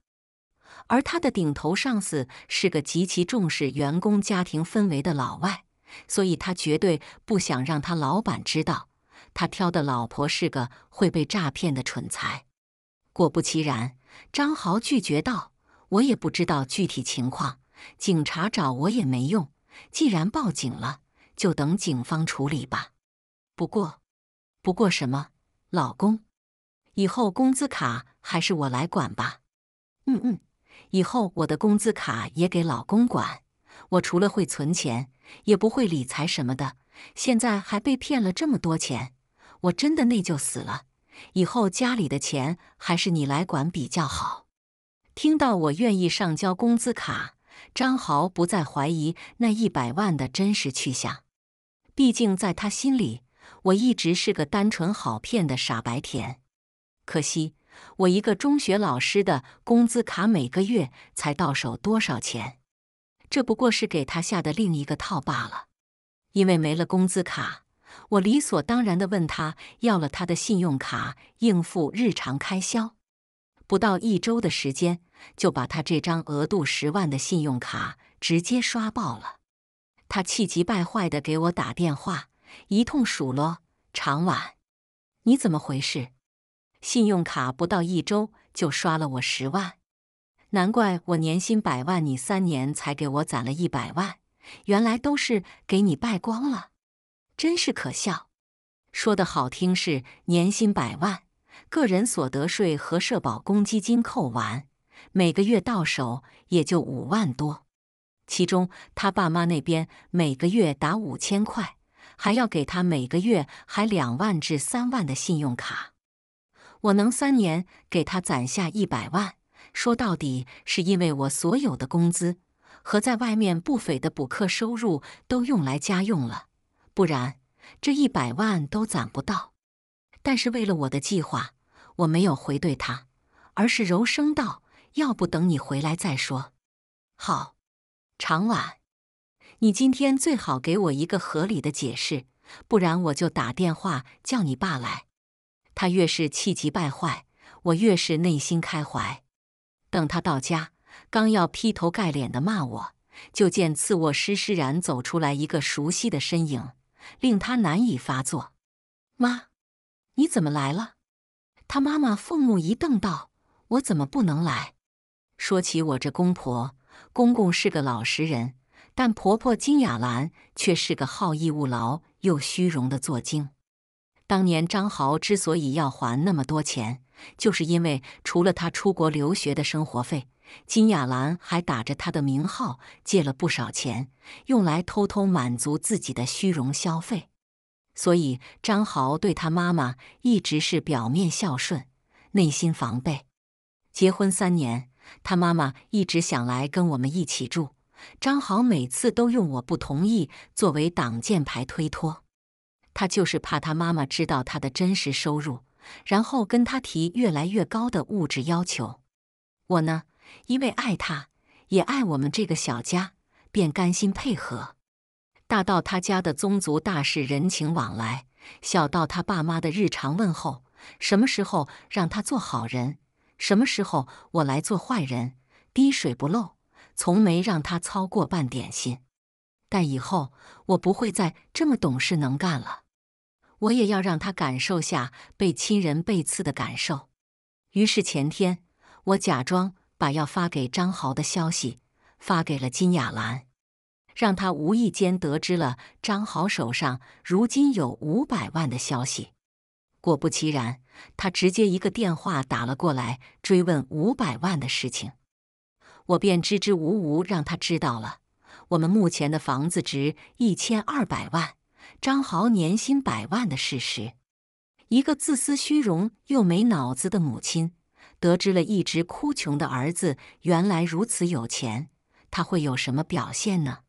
而他的顶头上司是个极其重视员工家庭氛围的老外，所以他绝对不想让他老板知道他挑的老婆是个会被诈骗的蠢材。果不其然，张豪拒绝道：“我也不知道具体情况，警察找我也没用。既然报警了，就等警方处理吧。”不过，不过什么？老公，以后工资卡还是我来管吧。嗯嗯。以后我的工资卡也给老公管。我除了会存钱，也不会理财什么的。现在还被骗了这么多钱，我真的内疚死了。以后家里的钱还是你来管比较好。听到我愿意上交工资卡，张豪不再怀疑那一百万的真实去向。毕竟在他心里，我一直是个单纯好骗的傻白甜。可惜。我一个中学老师的工资卡每个月才到手多少钱？这不过是给他下的另一个套罢了。因为没了工资卡，我理所当然的问他要了他的信用卡应付日常开销。不到一周的时间，就把他这张额度十万的信用卡直接刷爆了。他气急败坏的给我打电话，一通数落：“常晚，你怎么回事？”信用卡不到一周就刷了我十万，难怪我年薪百万，你三年才给我攒了一百万，原来都是给你败光了，真是可笑。说的好听是年薪百万，个人所得税和社保公积金扣完，每个月到手也就五万多，其中他爸妈那边每个月打五千块，还要给他每个月还两万至三万的信用卡。我能三年给他攒下一百万，说到底是因为我所有的工资和在外面不菲的补课收入都用来家用了，不然这一百万都攒不到。但是为了我的计划，我没有回怼他，而是柔声道：“要不等你回来再说。”好，长婉，你今天最好给我一个合理的解释，不然我就打电话叫你爸来。他越是气急败坏，我越是内心开怀。等他到家，刚要劈头盖脸的骂我，就见次卧施施然走出来一个熟悉的身影，令他难以发作。妈，你怎么来了？他妈妈凤目一瞪道：“我怎么不能来？”说起我这公婆，公公是个老实人，但婆婆金雅兰却是个好逸恶劳又虚荣的作精。当年张豪之所以要还那么多钱，就是因为除了他出国留学的生活费，金雅兰还打着他的名号借了不少钱，用来偷偷满足自己的虚荣消费。所以张豪对他妈妈一直是表面孝顺，内心防备。结婚三年，他妈妈一直想来跟我们一起住，张豪每次都用“我不同意”作为挡箭牌推脱。他就是怕他妈妈知道他的真实收入，然后跟他提越来越高的物质要求。我呢，因为爱他，也爱我们这个小家，便甘心配合。大到他家的宗族大事、人情往来，小到他爸妈的日常问候，什么时候让他做好人，什么时候我来做坏人，滴水不漏，从没让他操过半点心。但以后我不会再这么懂事能干了。我也要让他感受下被亲人背刺的感受。于是前天，我假装把要发给张豪的消息发给了金雅兰，让他无意间得知了张豪手上如今有五百万的消息。果不其然，他直接一个电话打了过来，追问五百万的事情。我便支支吾吾让他知道了我们目前的房子值一千二百万。张豪年薪百万的事实，一个自私、虚荣又没脑子的母亲，得知了一直哭穷的儿子原来如此有钱，他会有什么表现呢？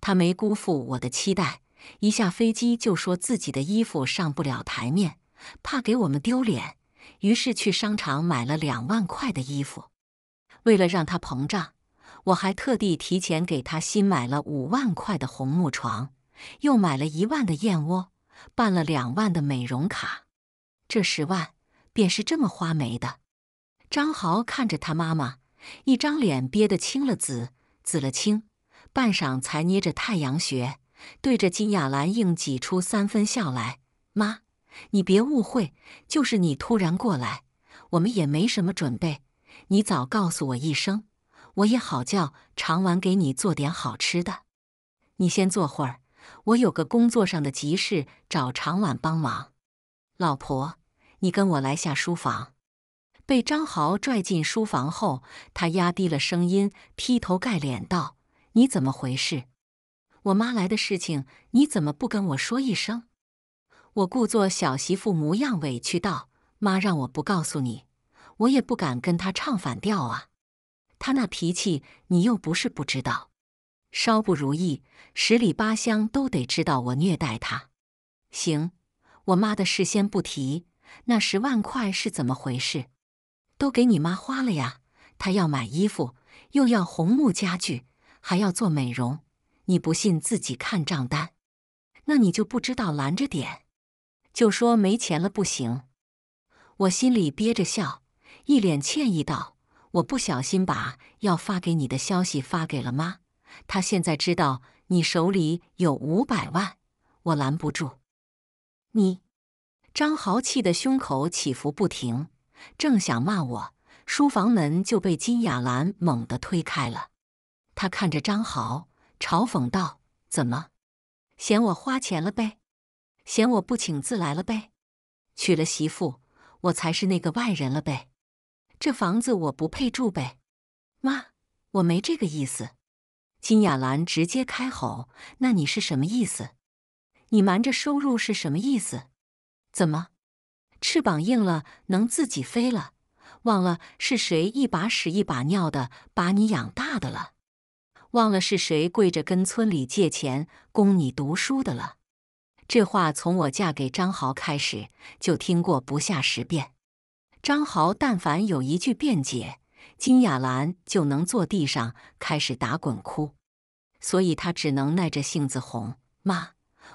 他没辜负我的期待，一下飞机就说自己的衣服上不了台面，怕给我们丢脸，于是去商场买了两万块的衣服。为了让他膨胀，我还特地提前给他新买了五万块的红木床。又买了一万的燕窝，办了两万的美容卡，这十万便是这么花没的。张豪看着他妈妈，一张脸憋得青了紫，紫了青，半晌才捏着太阳穴，对着金雅兰硬挤出三分笑来：“妈，你别误会，就是你突然过来，我们也没什么准备。你早告诉我一声，我也好叫长婉给你做点好吃的。你先坐会儿。”我有个工作上的急事，找长婉帮忙。老婆，你跟我来下书房。被张豪拽进书房后，他压低了声音，劈头盖脸道：“你怎么回事？我妈来的事情，你怎么不跟我说一声？”我故作小媳妇模样，委屈道：“妈让我不告诉你，我也不敢跟他唱反调啊。她那脾气，你又不是不知道。”稍不如意，十里八乡都得知道我虐待他。行，我妈的事先不提，那十万块是怎么回事？都给你妈花了呀，她要买衣服，又要红木家具，还要做美容。你不信，自己看账单。那你就不知道拦着点，就说没钱了不行。我心里憋着笑，一脸歉意道：“我不小心把要发给你的消息发给了妈。”他现在知道你手里有五百万，我拦不住你。张豪气得胸口起伏不停，正想骂我，书房门就被金雅兰猛地推开了。他看着张豪，嘲讽道：“怎么，嫌我花钱了呗？嫌我不请自来了呗？娶了媳妇，我才是那个外人了呗？这房子我不配住呗？妈，我没这个意思。”金雅兰直接开吼：“那你是什么意思？你瞒着收入是什么意思？怎么，翅膀硬了能自己飞了？忘了是谁一把屎一把尿的把你养大的了？忘了是谁跪着跟村里借钱供你读书的了？这话从我嫁给张豪开始就听过不下十遍。张豪但凡有一句辩解。”金雅兰就能坐地上开始打滚哭，所以她只能耐着性子哄妈：“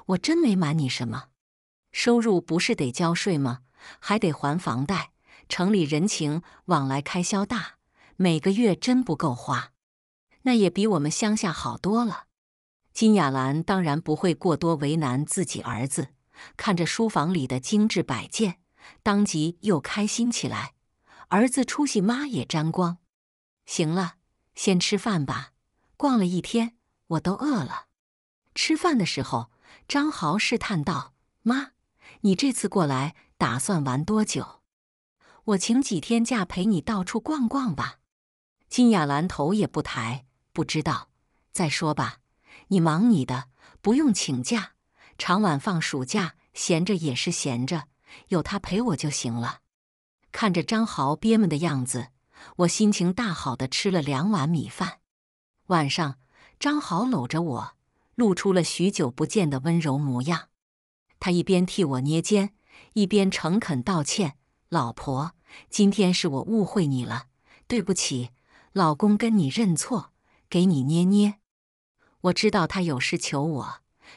我真没瞒你什么，收入不是得交税吗？还得还房贷，城里人情往来开销大，每个月真不够花。那也比我们乡下好多了。”金雅兰当然不会过多为难自己儿子，看着书房里的精致摆件，当即又开心起来。儿子出息，妈也沾光。行了，先吃饭吧。逛了一天，我都饿了。吃饭的时候，张豪试探道：“妈，你这次过来打算玩多久？我请几天假陪你到处逛逛吧。”金雅兰头也不抬，不知道。再说吧，你忙你的，不用请假。长晚放暑假，闲着也是闲着，有他陪我就行了。看着张豪憋闷的样子，我心情大好的吃了两碗米饭。晚上，张豪搂着我，露出了许久不见的温柔模样。他一边替我捏肩，一边诚恳道歉：“老婆，今天是我误会你了，对不起，老公，跟你认错，给你捏捏。”我知道他有事求我，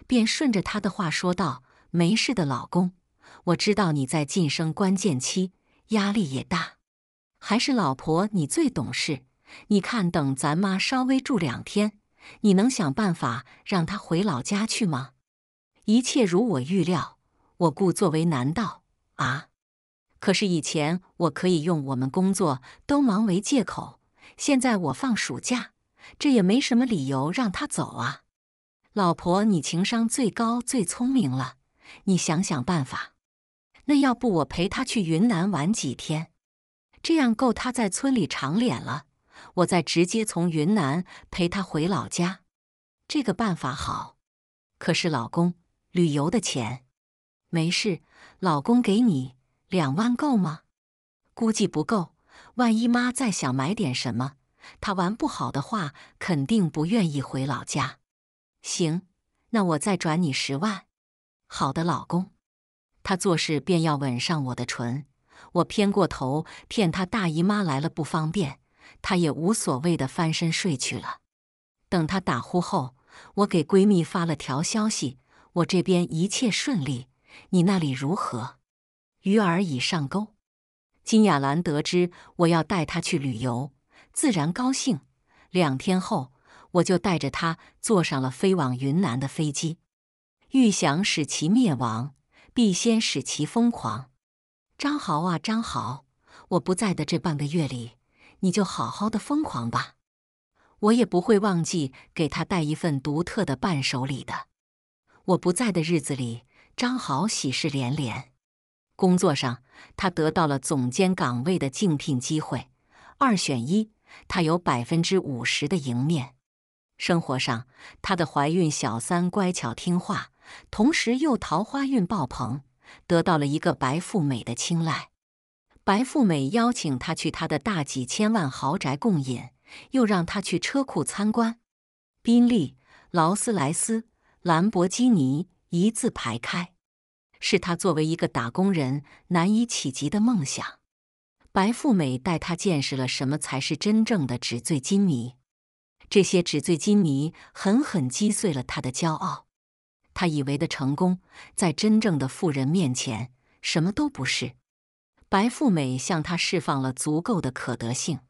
便顺着他的话说道：“没事的，老公，我知道你在晋升关键期。”压力也大，还是老婆你最懂事。你看，等咱妈稍微住两天，你能想办法让她回老家去吗？一切如我预料，我故作为难道啊？可是以前我可以用我们工作都忙为借口，现在我放暑假，这也没什么理由让她走啊。老婆，你情商最高、最聪明了，你想想办法。那要不我陪他去云南玩几天，这样够他在村里长脸了。我再直接从云南陪他回老家，这个办法好。可是老公，旅游的钱？没事，老公给你两万够吗？估计不够，万一妈再想买点什么，她玩不好的话，肯定不愿意回老家。行，那我再转你十万。好的，老公。他做事便要吻上我的唇，我偏过头骗他大姨妈来了不方便，他也无所谓的翻身睡去了。等他打呼后，我给闺蜜发了条消息：“我这边一切顺利，你那里如何？鱼儿已上钩。”金雅兰得知我要带她去旅游，自然高兴。两天后，我就带着她坐上了飞往云南的飞机，欲想使其灭亡。必先使其疯狂，张豪啊，张豪！我不在的这半个月里，你就好好的疯狂吧。我也不会忘记给他带一份独特的伴手礼的。我不在的日子里，张豪喜事连连。工作上，他得到了总监岗位的竞聘机会，二选一，他有百分之五十的赢面。生活上，他的怀孕小三乖巧听话。同时又桃花运爆棚，得到了一个白富美的青睐。白富美邀请他去她的大几千万豪宅共饮，又让他去车库参观，宾利、劳斯莱斯、兰博基尼一字排开，是他作为一个打工人难以企及的梦想。白富美带他见识了什么才是真正的纸醉金迷，这些纸醉金迷狠狠击碎了他的骄傲。他以为的成功，在真正的富人面前什么都不是。白富美向他释放了足够的可得性。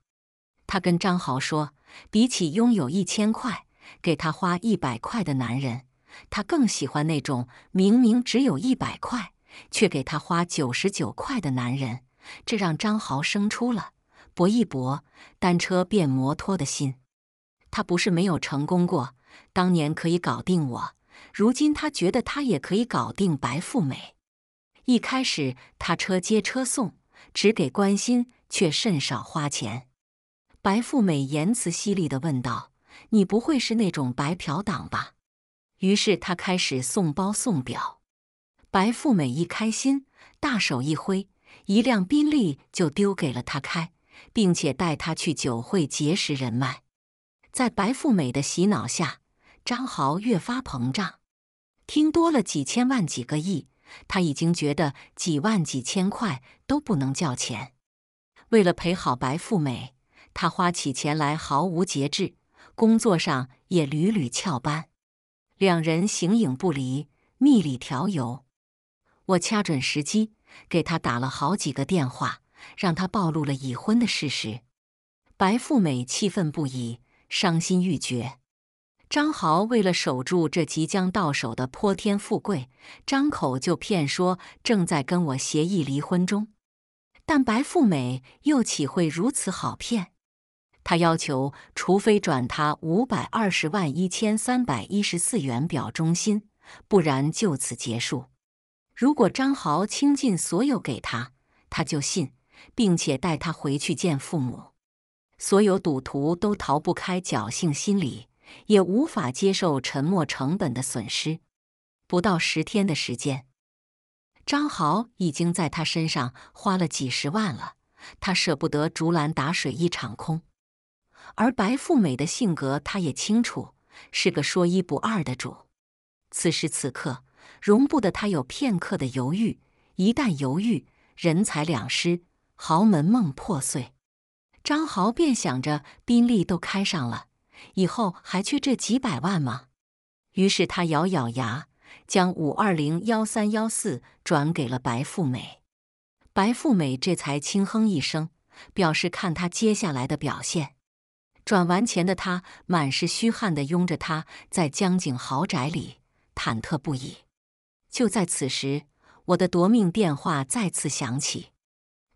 他跟张豪说：“比起拥有一千块给他花一百块的男人，他更喜欢那种明明只有一百块却给他花九十九块的男人。”这让张豪生出了搏一搏，单车变摩托的心。他不是没有成功过，当年可以搞定我。如今他觉得他也可以搞定白富美。一开始他车接车送，只给关心，却甚少花钱。白富美言辞犀利地问道：“你不会是那种白嫖党吧？”于是他开始送包送表。白富美一开心，大手一挥，一辆宾利就丢给了他开，并且带他去酒会结识人脉。在白富美的洗脑下，张豪越发膨胀。听多了几千万、几个亿，他已经觉得几万、几千块都不能叫钱。为了陪好白富美，他花起钱来毫无节制，工作上也屡屡翘班。两人形影不离，蜜里调油。我掐准时机，给他打了好几个电话，让他暴露了已婚的事实。白富美气愤不已，伤心欲绝。张豪为了守住这即将到手的泼天富贵，张口就骗说正在跟我协议离婚中。但白富美又岂会如此好骗？他要求，除非转他五百二十万一千三百一十四元表忠心，不然就此结束。如果张豪倾尽所有给他，他就信，并且带他回去见父母。所有赌徒都逃不开侥幸心理。也无法接受沉没成本的损失。不到十天的时间，张豪已经在他身上花了几十万了。他舍不得竹篮打水一场空，而白富美的性格他也清楚，是个说一不二的主。此时此刻，容不得他有片刻的犹豫。一旦犹豫，人财两失，豪门梦破碎。张豪便想着，宾利都开上了。以后还缺这几百万吗？于是他咬咬牙，将五二零幺三幺四转给了白富美。白富美这才轻哼一声，表示看他接下来的表现。转完钱的他，满是虚汗的拥着她，在江景豪宅里忐忑不已。就在此时，我的夺命电话再次响起，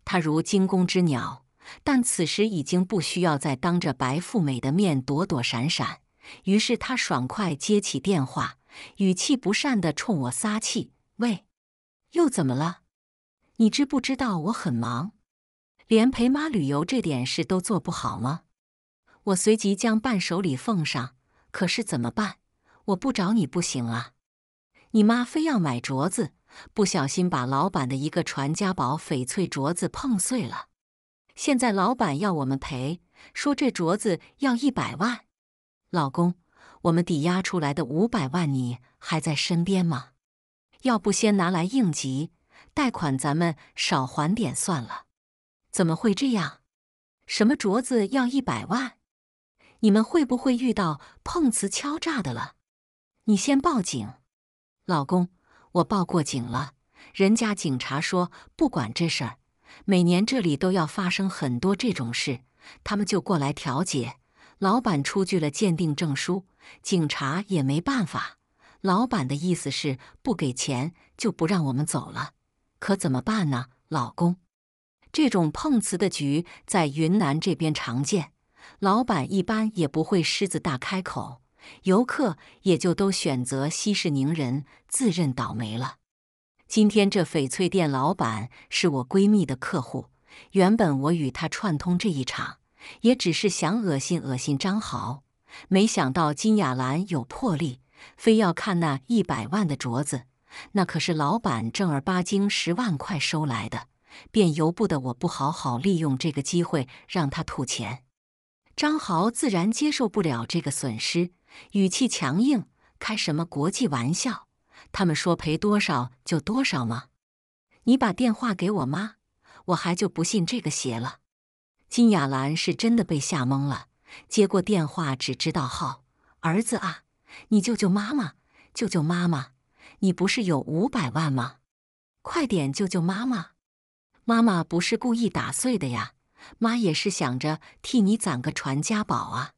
他如惊弓之鸟。但此时已经不需要再当着白富美的面躲躲闪闪，于是他爽快接起电话，语气不善地冲我撒气：“喂，又怎么了？你知不知道我很忙，连陪妈旅游这点事都做不好吗？”我随即将伴手礼奉上，可是怎么办？我不找你不行啊！你妈非要买镯子，不小心把老板的一个传家宝翡翠镯子碰碎了。现在老板要我们赔，说这镯子要一百万。老公，我们抵押出来的五百万你还在身边吗？要不先拿来应急贷款，咱们少还点算了。怎么会这样？什么镯子要一百万？你们会不会遇到碰瓷敲诈的了？你先报警。老公，我报过警了，人家警察说不管这事儿。每年这里都要发生很多这种事，他们就过来调解。老板出具了鉴定证书，警察也没办法。老板的意思是不给钱就不让我们走了，可怎么办呢？老公，这种碰瓷的局在云南这边常见，老板一般也不会狮子大开口，游客也就都选择息事宁人，自认倒霉了。今天这翡翠店老板是我闺蜜的客户，原本我与他串通这一场，也只是想恶心恶心张豪。没想到金雅兰有魄力，非要看那一百万的镯子，那可是老板正儿八经十万块收来的，便由不得我不好好利用这个机会让他吐钱。张豪自然接受不了这个损失，语气强硬：“开什么国际玩笑！”他们说赔多少就多少吗？你把电话给我妈，我还就不信这个邪了。金雅兰是真的被吓懵了，接过电话只知道号。儿子啊，你救救妈妈！救救妈妈！你不是有五百万吗？快点救救妈妈！妈妈不是故意打碎的呀，妈也是想着替你攒个传家宝啊。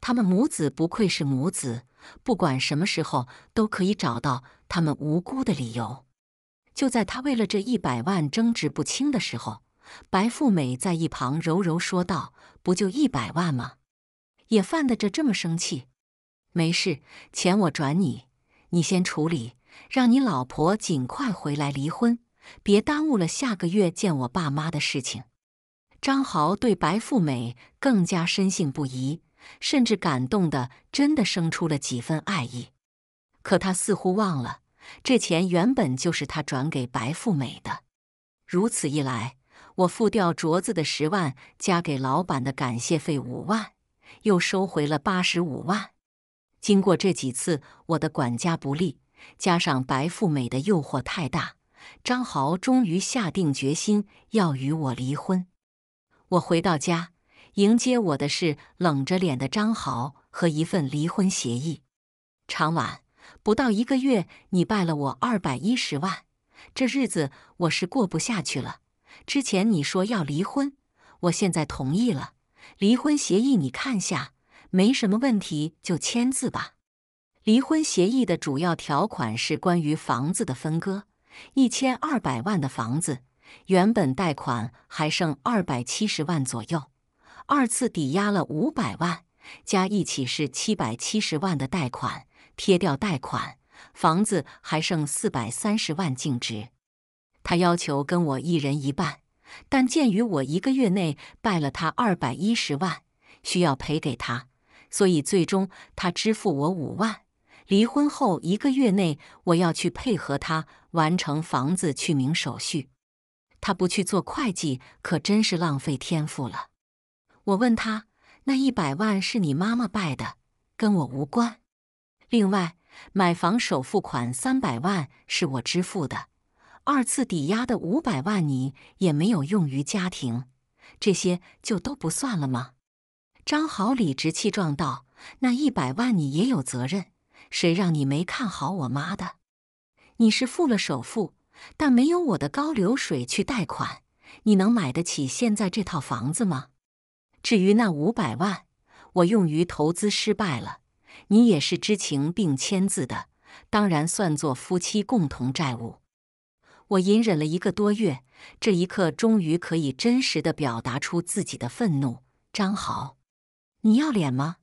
他们母子不愧是母子，不管什么时候都可以找到。他们无辜的理由，就在他为了这一百万争执不清的时候，白富美在一旁柔柔说道：“不就一百万吗？也犯得着这么生气？没事，钱我转你，你先处理，让你老婆尽快回来离婚，别耽误了下个月见我爸妈的事情。”张豪对白富美更加深信不疑，甚至感动的真的生出了几分爱意，可他似乎忘了。这钱原本就是他转给白富美的，如此一来，我付掉镯子的十万，加给老板的感谢费五万，又收回了八十五万。经过这几次，我的管家不力，加上白富美的诱惑太大，张豪终于下定决心要与我离婚。我回到家，迎接我的是冷着脸的张豪和一份离婚协议。长晚。不到一个月，你败了我二百一十万，这日子我是过不下去了。之前你说要离婚，我现在同意了。离婚协议你看下，没什么问题就签字吧。离婚协议的主要条款是关于房子的分割，一千二百万的房子，原本贷款还剩二百七十万左右，二次抵押了五百万，加一起是七百七十万的贷款。贴掉贷款，房子还剩四百三十万净值。他要求跟我一人一半，但鉴于我一个月内败了他二百一十万，需要赔给他，所以最终他支付我五万。离婚后一个月内，我要去配合他完成房子去名手续。他不去做会计，可真是浪费天赋了。我问他：“那一百万是你妈妈败的，跟我无关。”另外，买房首付款三百万是我支付的，二次抵押的五百万你也没有用于家庭，这些就都不算了吗？张好理直气壮道：“那一百万你也有责任，谁让你没看好我妈的？你是付了首付，但没有我的高流水去贷款，你能买得起现在这套房子吗？至于那五百万，我用于投资失败了。”你也是知情并签字的，当然算作夫妻共同债务。我隐忍了一个多月，这一刻终于可以真实的表达出自己的愤怒。张豪，你要脸吗？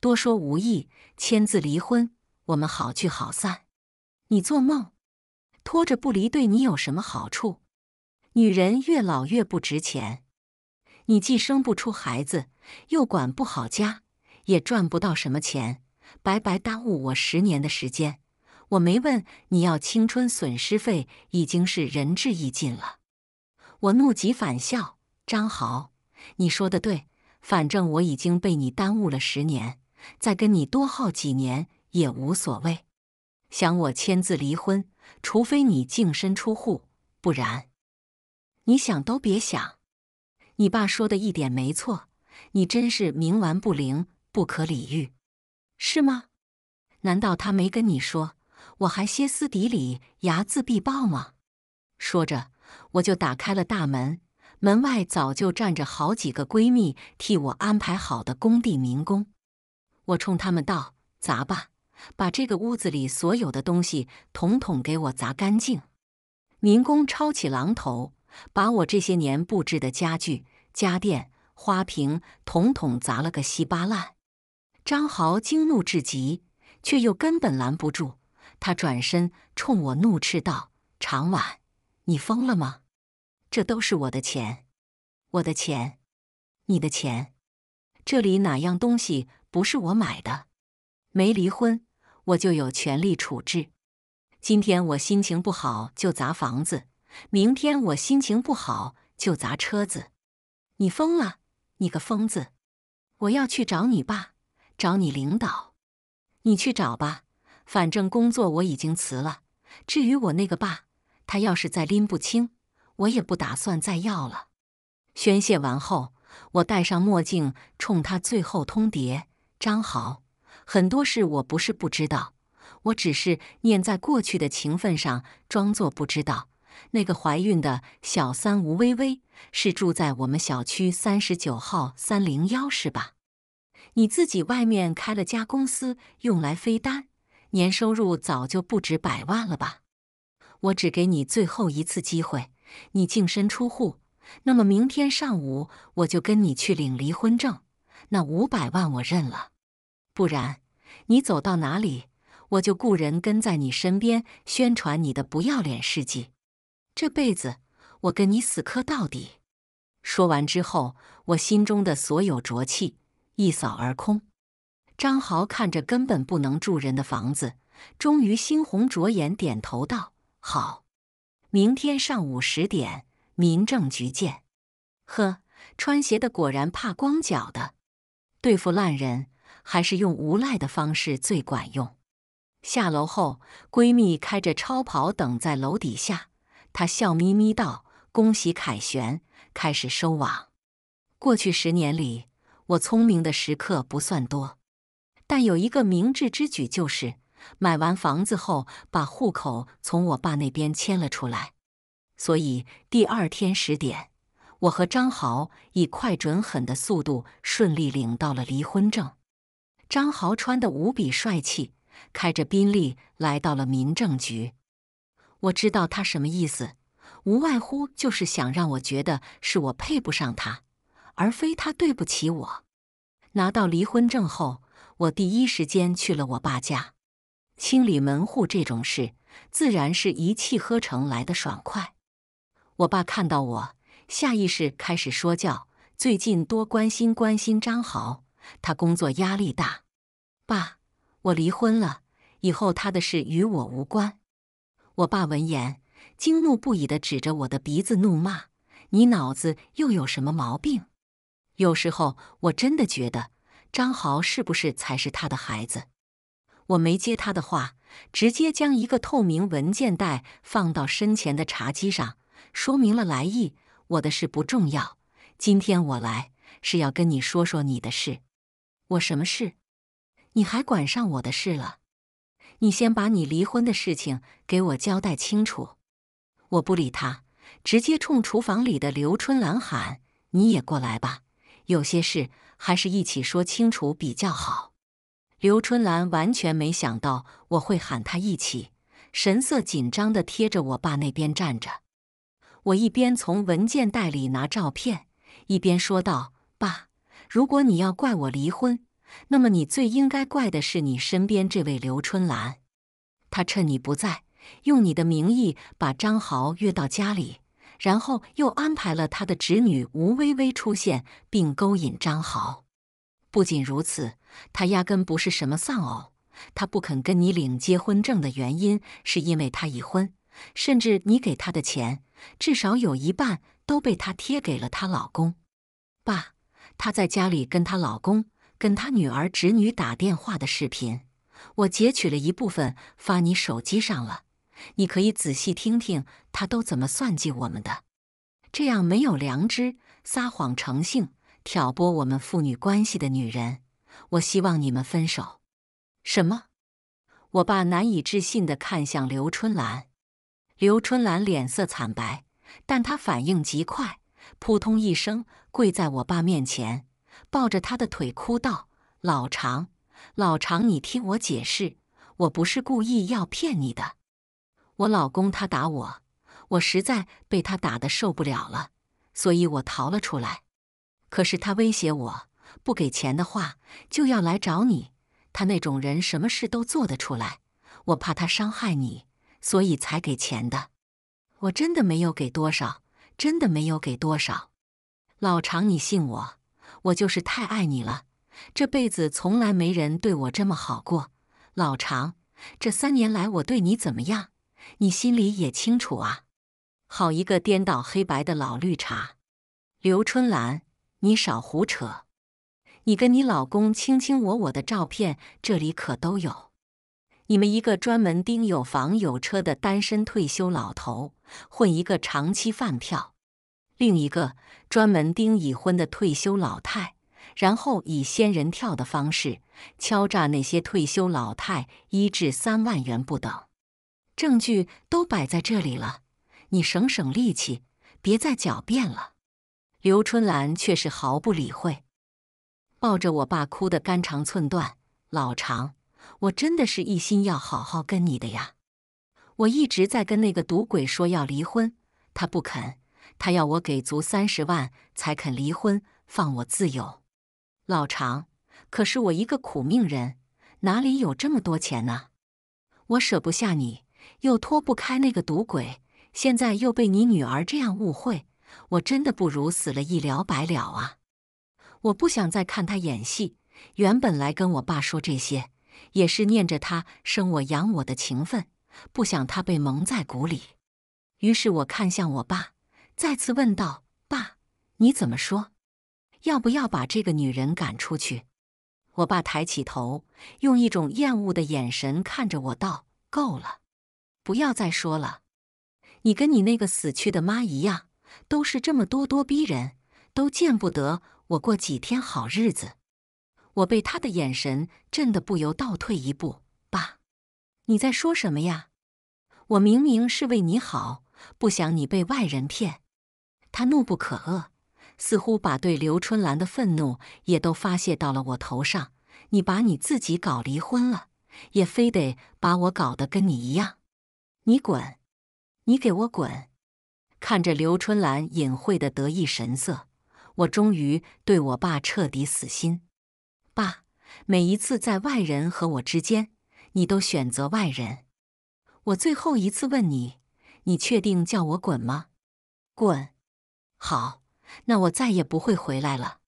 多说无益，签字离婚，我们好聚好散。你做梦，拖着不离，对你有什么好处？女人越老越不值钱，你既生不出孩子，又管不好家。也赚不到什么钱，白白耽误我十年的时间。我没问你要青春损失费，已经是仁至义尽了。我怒极反笑：“张豪，你说的对，反正我已经被你耽误了十年，再跟你多耗几年也无所谓。想我签字离婚，除非你净身出户，不然你想都别想。你爸说的一点没错，你真是冥顽不灵。”不可理喻，是吗？难道他没跟你说，我还歇斯底里、睚眦必报吗？说着，我就打开了大门，门外早就站着好几个闺蜜替我安排好的工地民工。我冲他们道：“砸吧，把这个屋子里所有的东西统统给我砸干净！”民工抄起榔头，把我这些年布置的家具、家电、花瓶统统砸了个稀巴烂。张豪惊怒至极，却又根本拦不住。他转身冲我怒斥道：“常婉，你疯了吗？这都是我的钱，我的钱，你的钱。这里哪样东西不是我买的？没离婚，我就有权利处置。今天我心情不好就砸房子，明天我心情不好就砸车子。你疯了，你个疯子！我要去找你爸。”找你领导，你去找吧。反正工作我已经辞了。至于我那个爸，他要是再拎不清，我也不打算再要了。宣泄完后，我戴上墨镜，冲他最后通牒：张豪，很多事我不是不知道，我只是念在过去的情分上，装作不知道。那个怀孕的小三吴薇薇是住在我们小区三十九号三零幺，是吧？你自己外面开了家公司，用来飞单，年收入早就不止百万了吧？我只给你最后一次机会，你净身出户。那么明天上午我就跟你去领离婚证，那五百万我认了。不然，你走到哪里，我就雇人跟在你身边宣传你的不要脸事迹。这辈子我跟你死磕到底。说完之后，我心中的所有浊气。一扫而空。张豪看着根本不能住人的房子，终于猩红着眼点头道：“好，明天上午十点，民政局见。”呵，穿鞋的果然怕光脚的。对付烂人，还是用无赖的方式最管用。下楼后，闺蜜开着超跑等在楼底下，她笑眯眯道：“恭喜凯旋，开始收网。”过去十年里。我聪明的时刻不算多，但有一个明智之举，就是买完房子后把户口从我爸那边迁了出来。所以第二天十点，我和张豪以快、准、狠的速度顺利领到了离婚证。张豪穿得无比帅气，开着宾利来到了民政局。我知道他什么意思，无外乎就是想让我觉得是我配不上他。而非他对不起我。拿到离婚证后，我第一时间去了我爸家，清理门户这种事，自然是一气呵成，来的爽快。我爸看到我，下意识开始说教：“最近多关心关心张豪，他工作压力大。”爸，我离婚了，以后他的事与我无关。我爸闻言，惊怒不已的指着我的鼻子怒骂：“你脑子又有什么毛病？”有时候我真的觉得，张豪是不是才是他的孩子？我没接他的话，直接将一个透明文件袋放到身前的茶几上，说明了来意。我的事不重要，今天我来是要跟你说说你的事。我什么事？你还管上我的事了？你先把你离婚的事情给我交代清楚。我不理他，直接冲厨房里的刘春兰喊：“你也过来吧。”有些事还是一起说清楚比较好。刘春兰完全没想到我会喊他一起，神色紧张地贴着我爸那边站着。我一边从文件袋里拿照片，一边说道：“爸，如果你要怪我离婚，那么你最应该怪的是你身边这位刘春兰。他趁你不在，用你的名义把张豪约到家里。”然后又安排了他的侄女吴薇薇出现，并勾引张豪。不仅如此，他压根不是什么丧偶，他不肯跟你领结婚证的原因是因为他已婚。甚至你给他的钱，至少有一半都被他贴给了他老公。爸，他在家里跟他老公、跟他女儿、侄女打电话的视频，我截取了一部分发你手机上了。你可以仔细听听他都怎么算计我们的。这样没有良知、撒谎成性、挑拨我们父女关系的女人，我希望你们分手。什么？我爸难以置信的看向刘春兰，刘春兰脸色惨白，但她反应极快，扑通一声跪在我爸面前，抱着他的腿哭道：“老常，老常，你听我解释，我不是故意要骗你的。”我老公他打我，我实在被他打的受不了了，所以我逃了出来。可是他威胁我，不给钱的话就要来找你。他那种人什么事都做得出来，我怕他伤害你，所以才给钱的。我真的没有给多少，真的没有给多少。老常，你信我，我就是太爱你了。这辈子从来没人对我这么好过。老常，这三年来我对你怎么样？你心里也清楚啊，好一个颠倒黑白的老绿茶，刘春兰，你少胡扯！你跟你老公卿卿我我的照片，这里可都有。你们一个专门盯有房有车的单身退休老头，混一个长期饭票；另一个专门盯已婚的退休老太，然后以仙人跳的方式敲诈那些退休老太一至三万元不等。证据都摆在这里了，你省省力气，别再狡辩了。刘春兰却是毫不理会，抱着我爸哭得肝肠寸断。老常，我真的是一心要好好跟你的呀。我一直在跟那个赌鬼说要离婚，他不肯，他要我给足三十万才肯离婚，放我自由。老常，可是我一个苦命人，哪里有这么多钱呢？我舍不下你。又脱不开那个赌鬼，现在又被你女儿这样误会，我真的不如死了，一了百了啊！我不想再看他演戏。原本来跟我爸说这些，也是念着他生我养我的情分，不想他被蒙在鼓里。于是我看向我爸，再次问道：“爸，你怎么说？要不要把这个女人赶出去？”我爸抬起头，用一种厌恶的眼神看着我，道：“够了。”不要再说了！你跟你那个死去的妈一样，都是这么咄咄逼人，都见不得我过几天好日子。我被他的眼神震得不由倒退一步。爸，你在说什么呀？我明明是为你好，不想你被外人骗。他怒不可遏，似乎把对刘春兰的愤怒也都发泄到了我头上。你把你自己搞离婚了，也非得把我搞得跟你一样。你滚！你给我滚！看着刘春兰隐晦的得意神色，我终于对我爸彻底死心。爸，每一次在外人和我之间，你都选择外人。我最后一次问你，你确定叫我滚吗？滚！好，那我再也不会回来了。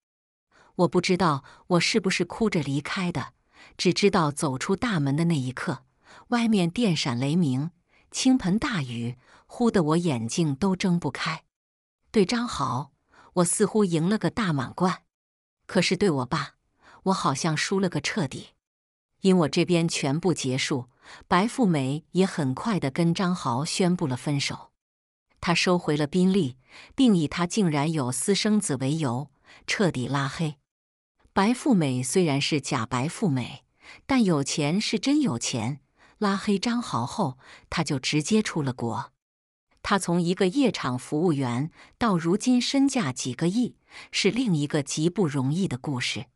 我不知道我是不是哭着离开的，只知道走出大门的那一刻，外面电闪雷鸣。倾盆大雨，呼得我眼睛都睁不开。对张豪，我似乎赢了个大满贯；可是对我爸，我好像输了个彻底。因我这边全部结束，白富美也很快的跟张豪宣布了分手。他收回了宾利，并以他竟然有私生子为由，彻底拉黑。白富美虽然是假白富美，但有钱是真有钱。拉黑张豪后，他就直接出了国。他从一个夜场服务员到如今身价几个亿，是另一个极不容易的故事。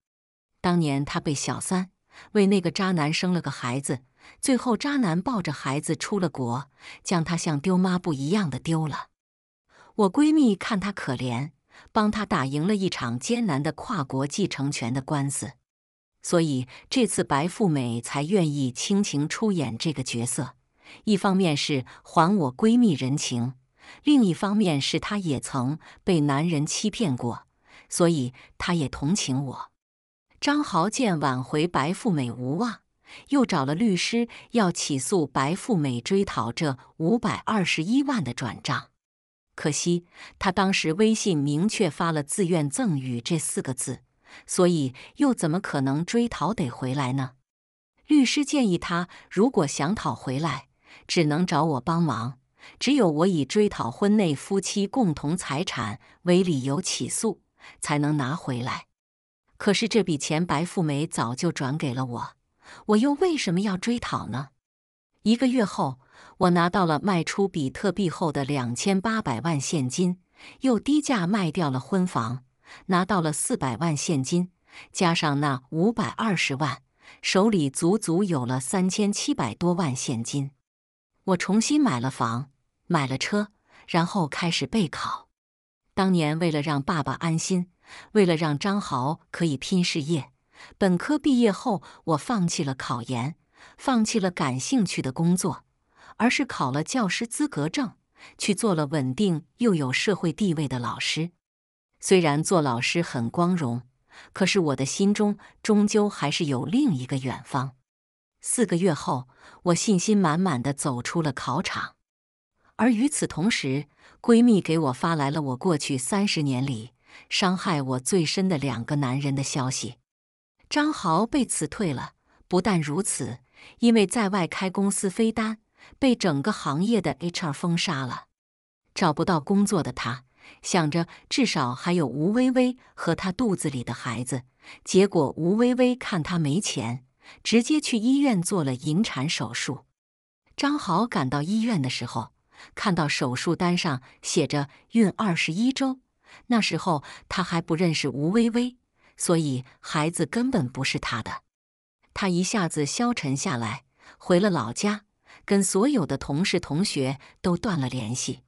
当年他被小三为那个渣男生了个孩子，最后渣男抱着孩子出了国，将他像丢抹布一样的丢了。我闺蜜看他可怜，帮他打赢了一场艰难的跨国继承权的官司。所以这次白富美才愿意倾情出演这个角色，一方面是还我闺蜜人情，另一方面是她也曾被男人欺骗过，所以她也同情我。张豪见挽回白富美无望，又找了律师要起诉白富美追讨这五百二十一万的转账，可惜他当时微信明确发了“自愿赠与”这四个字。所以又怎么可能追讨得回来呢？律师建议他，如果想讨回来，只能找我帮忙。只有我以追讨婚内夫妻共同财产为理由起诉，才能拿回来。可是这笔钱白富美早就转给了我，我又为什么要追讨呢？一个月后，我拿到了卖出比特币后的两千八百万现金，又低价卖掉了婚房。拿到了四百万现金，加上那五百二十万，手里足足有了三千七百多万现金。我重新买了房，买了车，然后开始备考。当年为了让爸爸安心，为了让张豪可以拼事业，本科毕业后我放弃了考研，放弃了感兴趣的工作，而是考了教师资格证，去做了稳定又有社会地位的老师。虽然做老师很光荣，可是我的心中终究还是有另一个远方。四个月后，我信心满满的走出了考场，而与此同时，闺蜜给我发来了我过去三十年里伤害我最深的两个男人的消息。张豪被辞退了，不但如此，因为在外开公司飞单，被整个行业的 HR 封杀了，找不到工作的他。想着至少还有吴薇薇和她肚子里的孩子，结果吴薇薇看她没钱，直接去医院做了引产手术。张豪赶到医院的时候，看到手术单上写着孕二十一周，那时候他还不认识吴薇薇，所以孩子根本不是他的。他一下子消沉下来，回了老家，跟所有的同事、同学都断了联系。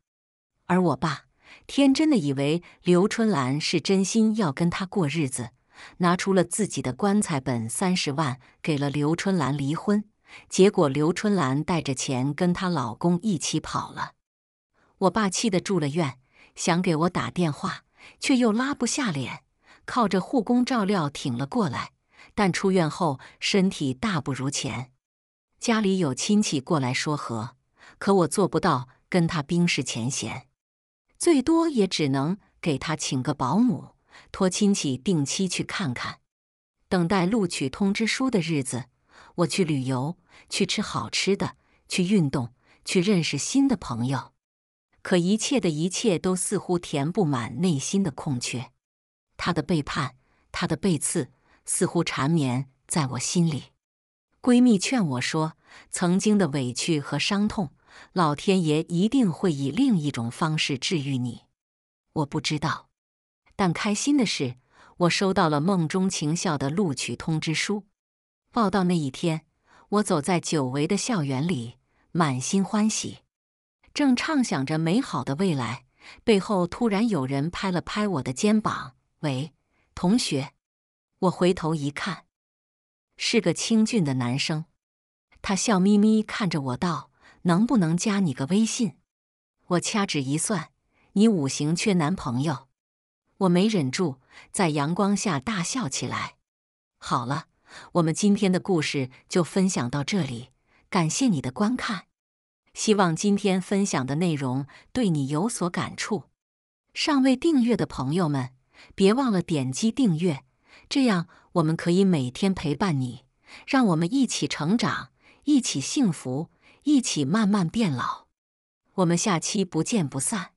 而我爸。天真的以为刘春兰是真心要跟他过日子，拿出了自己的棺材本三十万给了刘春兰离婚，结果刘春兰带着钱跟她老公一起跑了。我爸气得住了院，想给我打电话，却又拉不下脸，靠着护工照料挺了过来，但出院后身体大不如前。家里有亲戚过来说和，可我做不到跟他冰释前嫌。最多也只能给他请个保姆，托亲戚定期去看看。等待录取通知书的日子，我去旅游，去吃好吃的，去运动，去认识新的朋友。可一切的一切都似乎填不满内心的空缺。他的背叛，他的背刺，似乎缠绵在我心里。闺蜜劝我说：“曾经的委屈和伤痛。”老天爷一定会以另一种方式治愈你，我不知道。但开心的是，我收到了梦中情校的录取通知书。报到那一天，我走在久违的校园里，满心欢喜，正畅想着美好的未来。背后突然有人拍了拍我的肩膀：“喂，同学！”我回头一看，是个清俊的男生。他笑眯眯看着我道。能不能加你个微信？我掐指一算，你五行缺男朋友。我没忍住，在阳光下大笑起来。好了，我们今天的故事就分享到这里，感谢你的观看。希望今天分享的内容对你有所感触。尚未订阅的朋友们，别忘了点击订阅，这样我们可以每天陪伴你，让我们一起成长，一起幸福。一起慢慢变老，我们下期不见不散。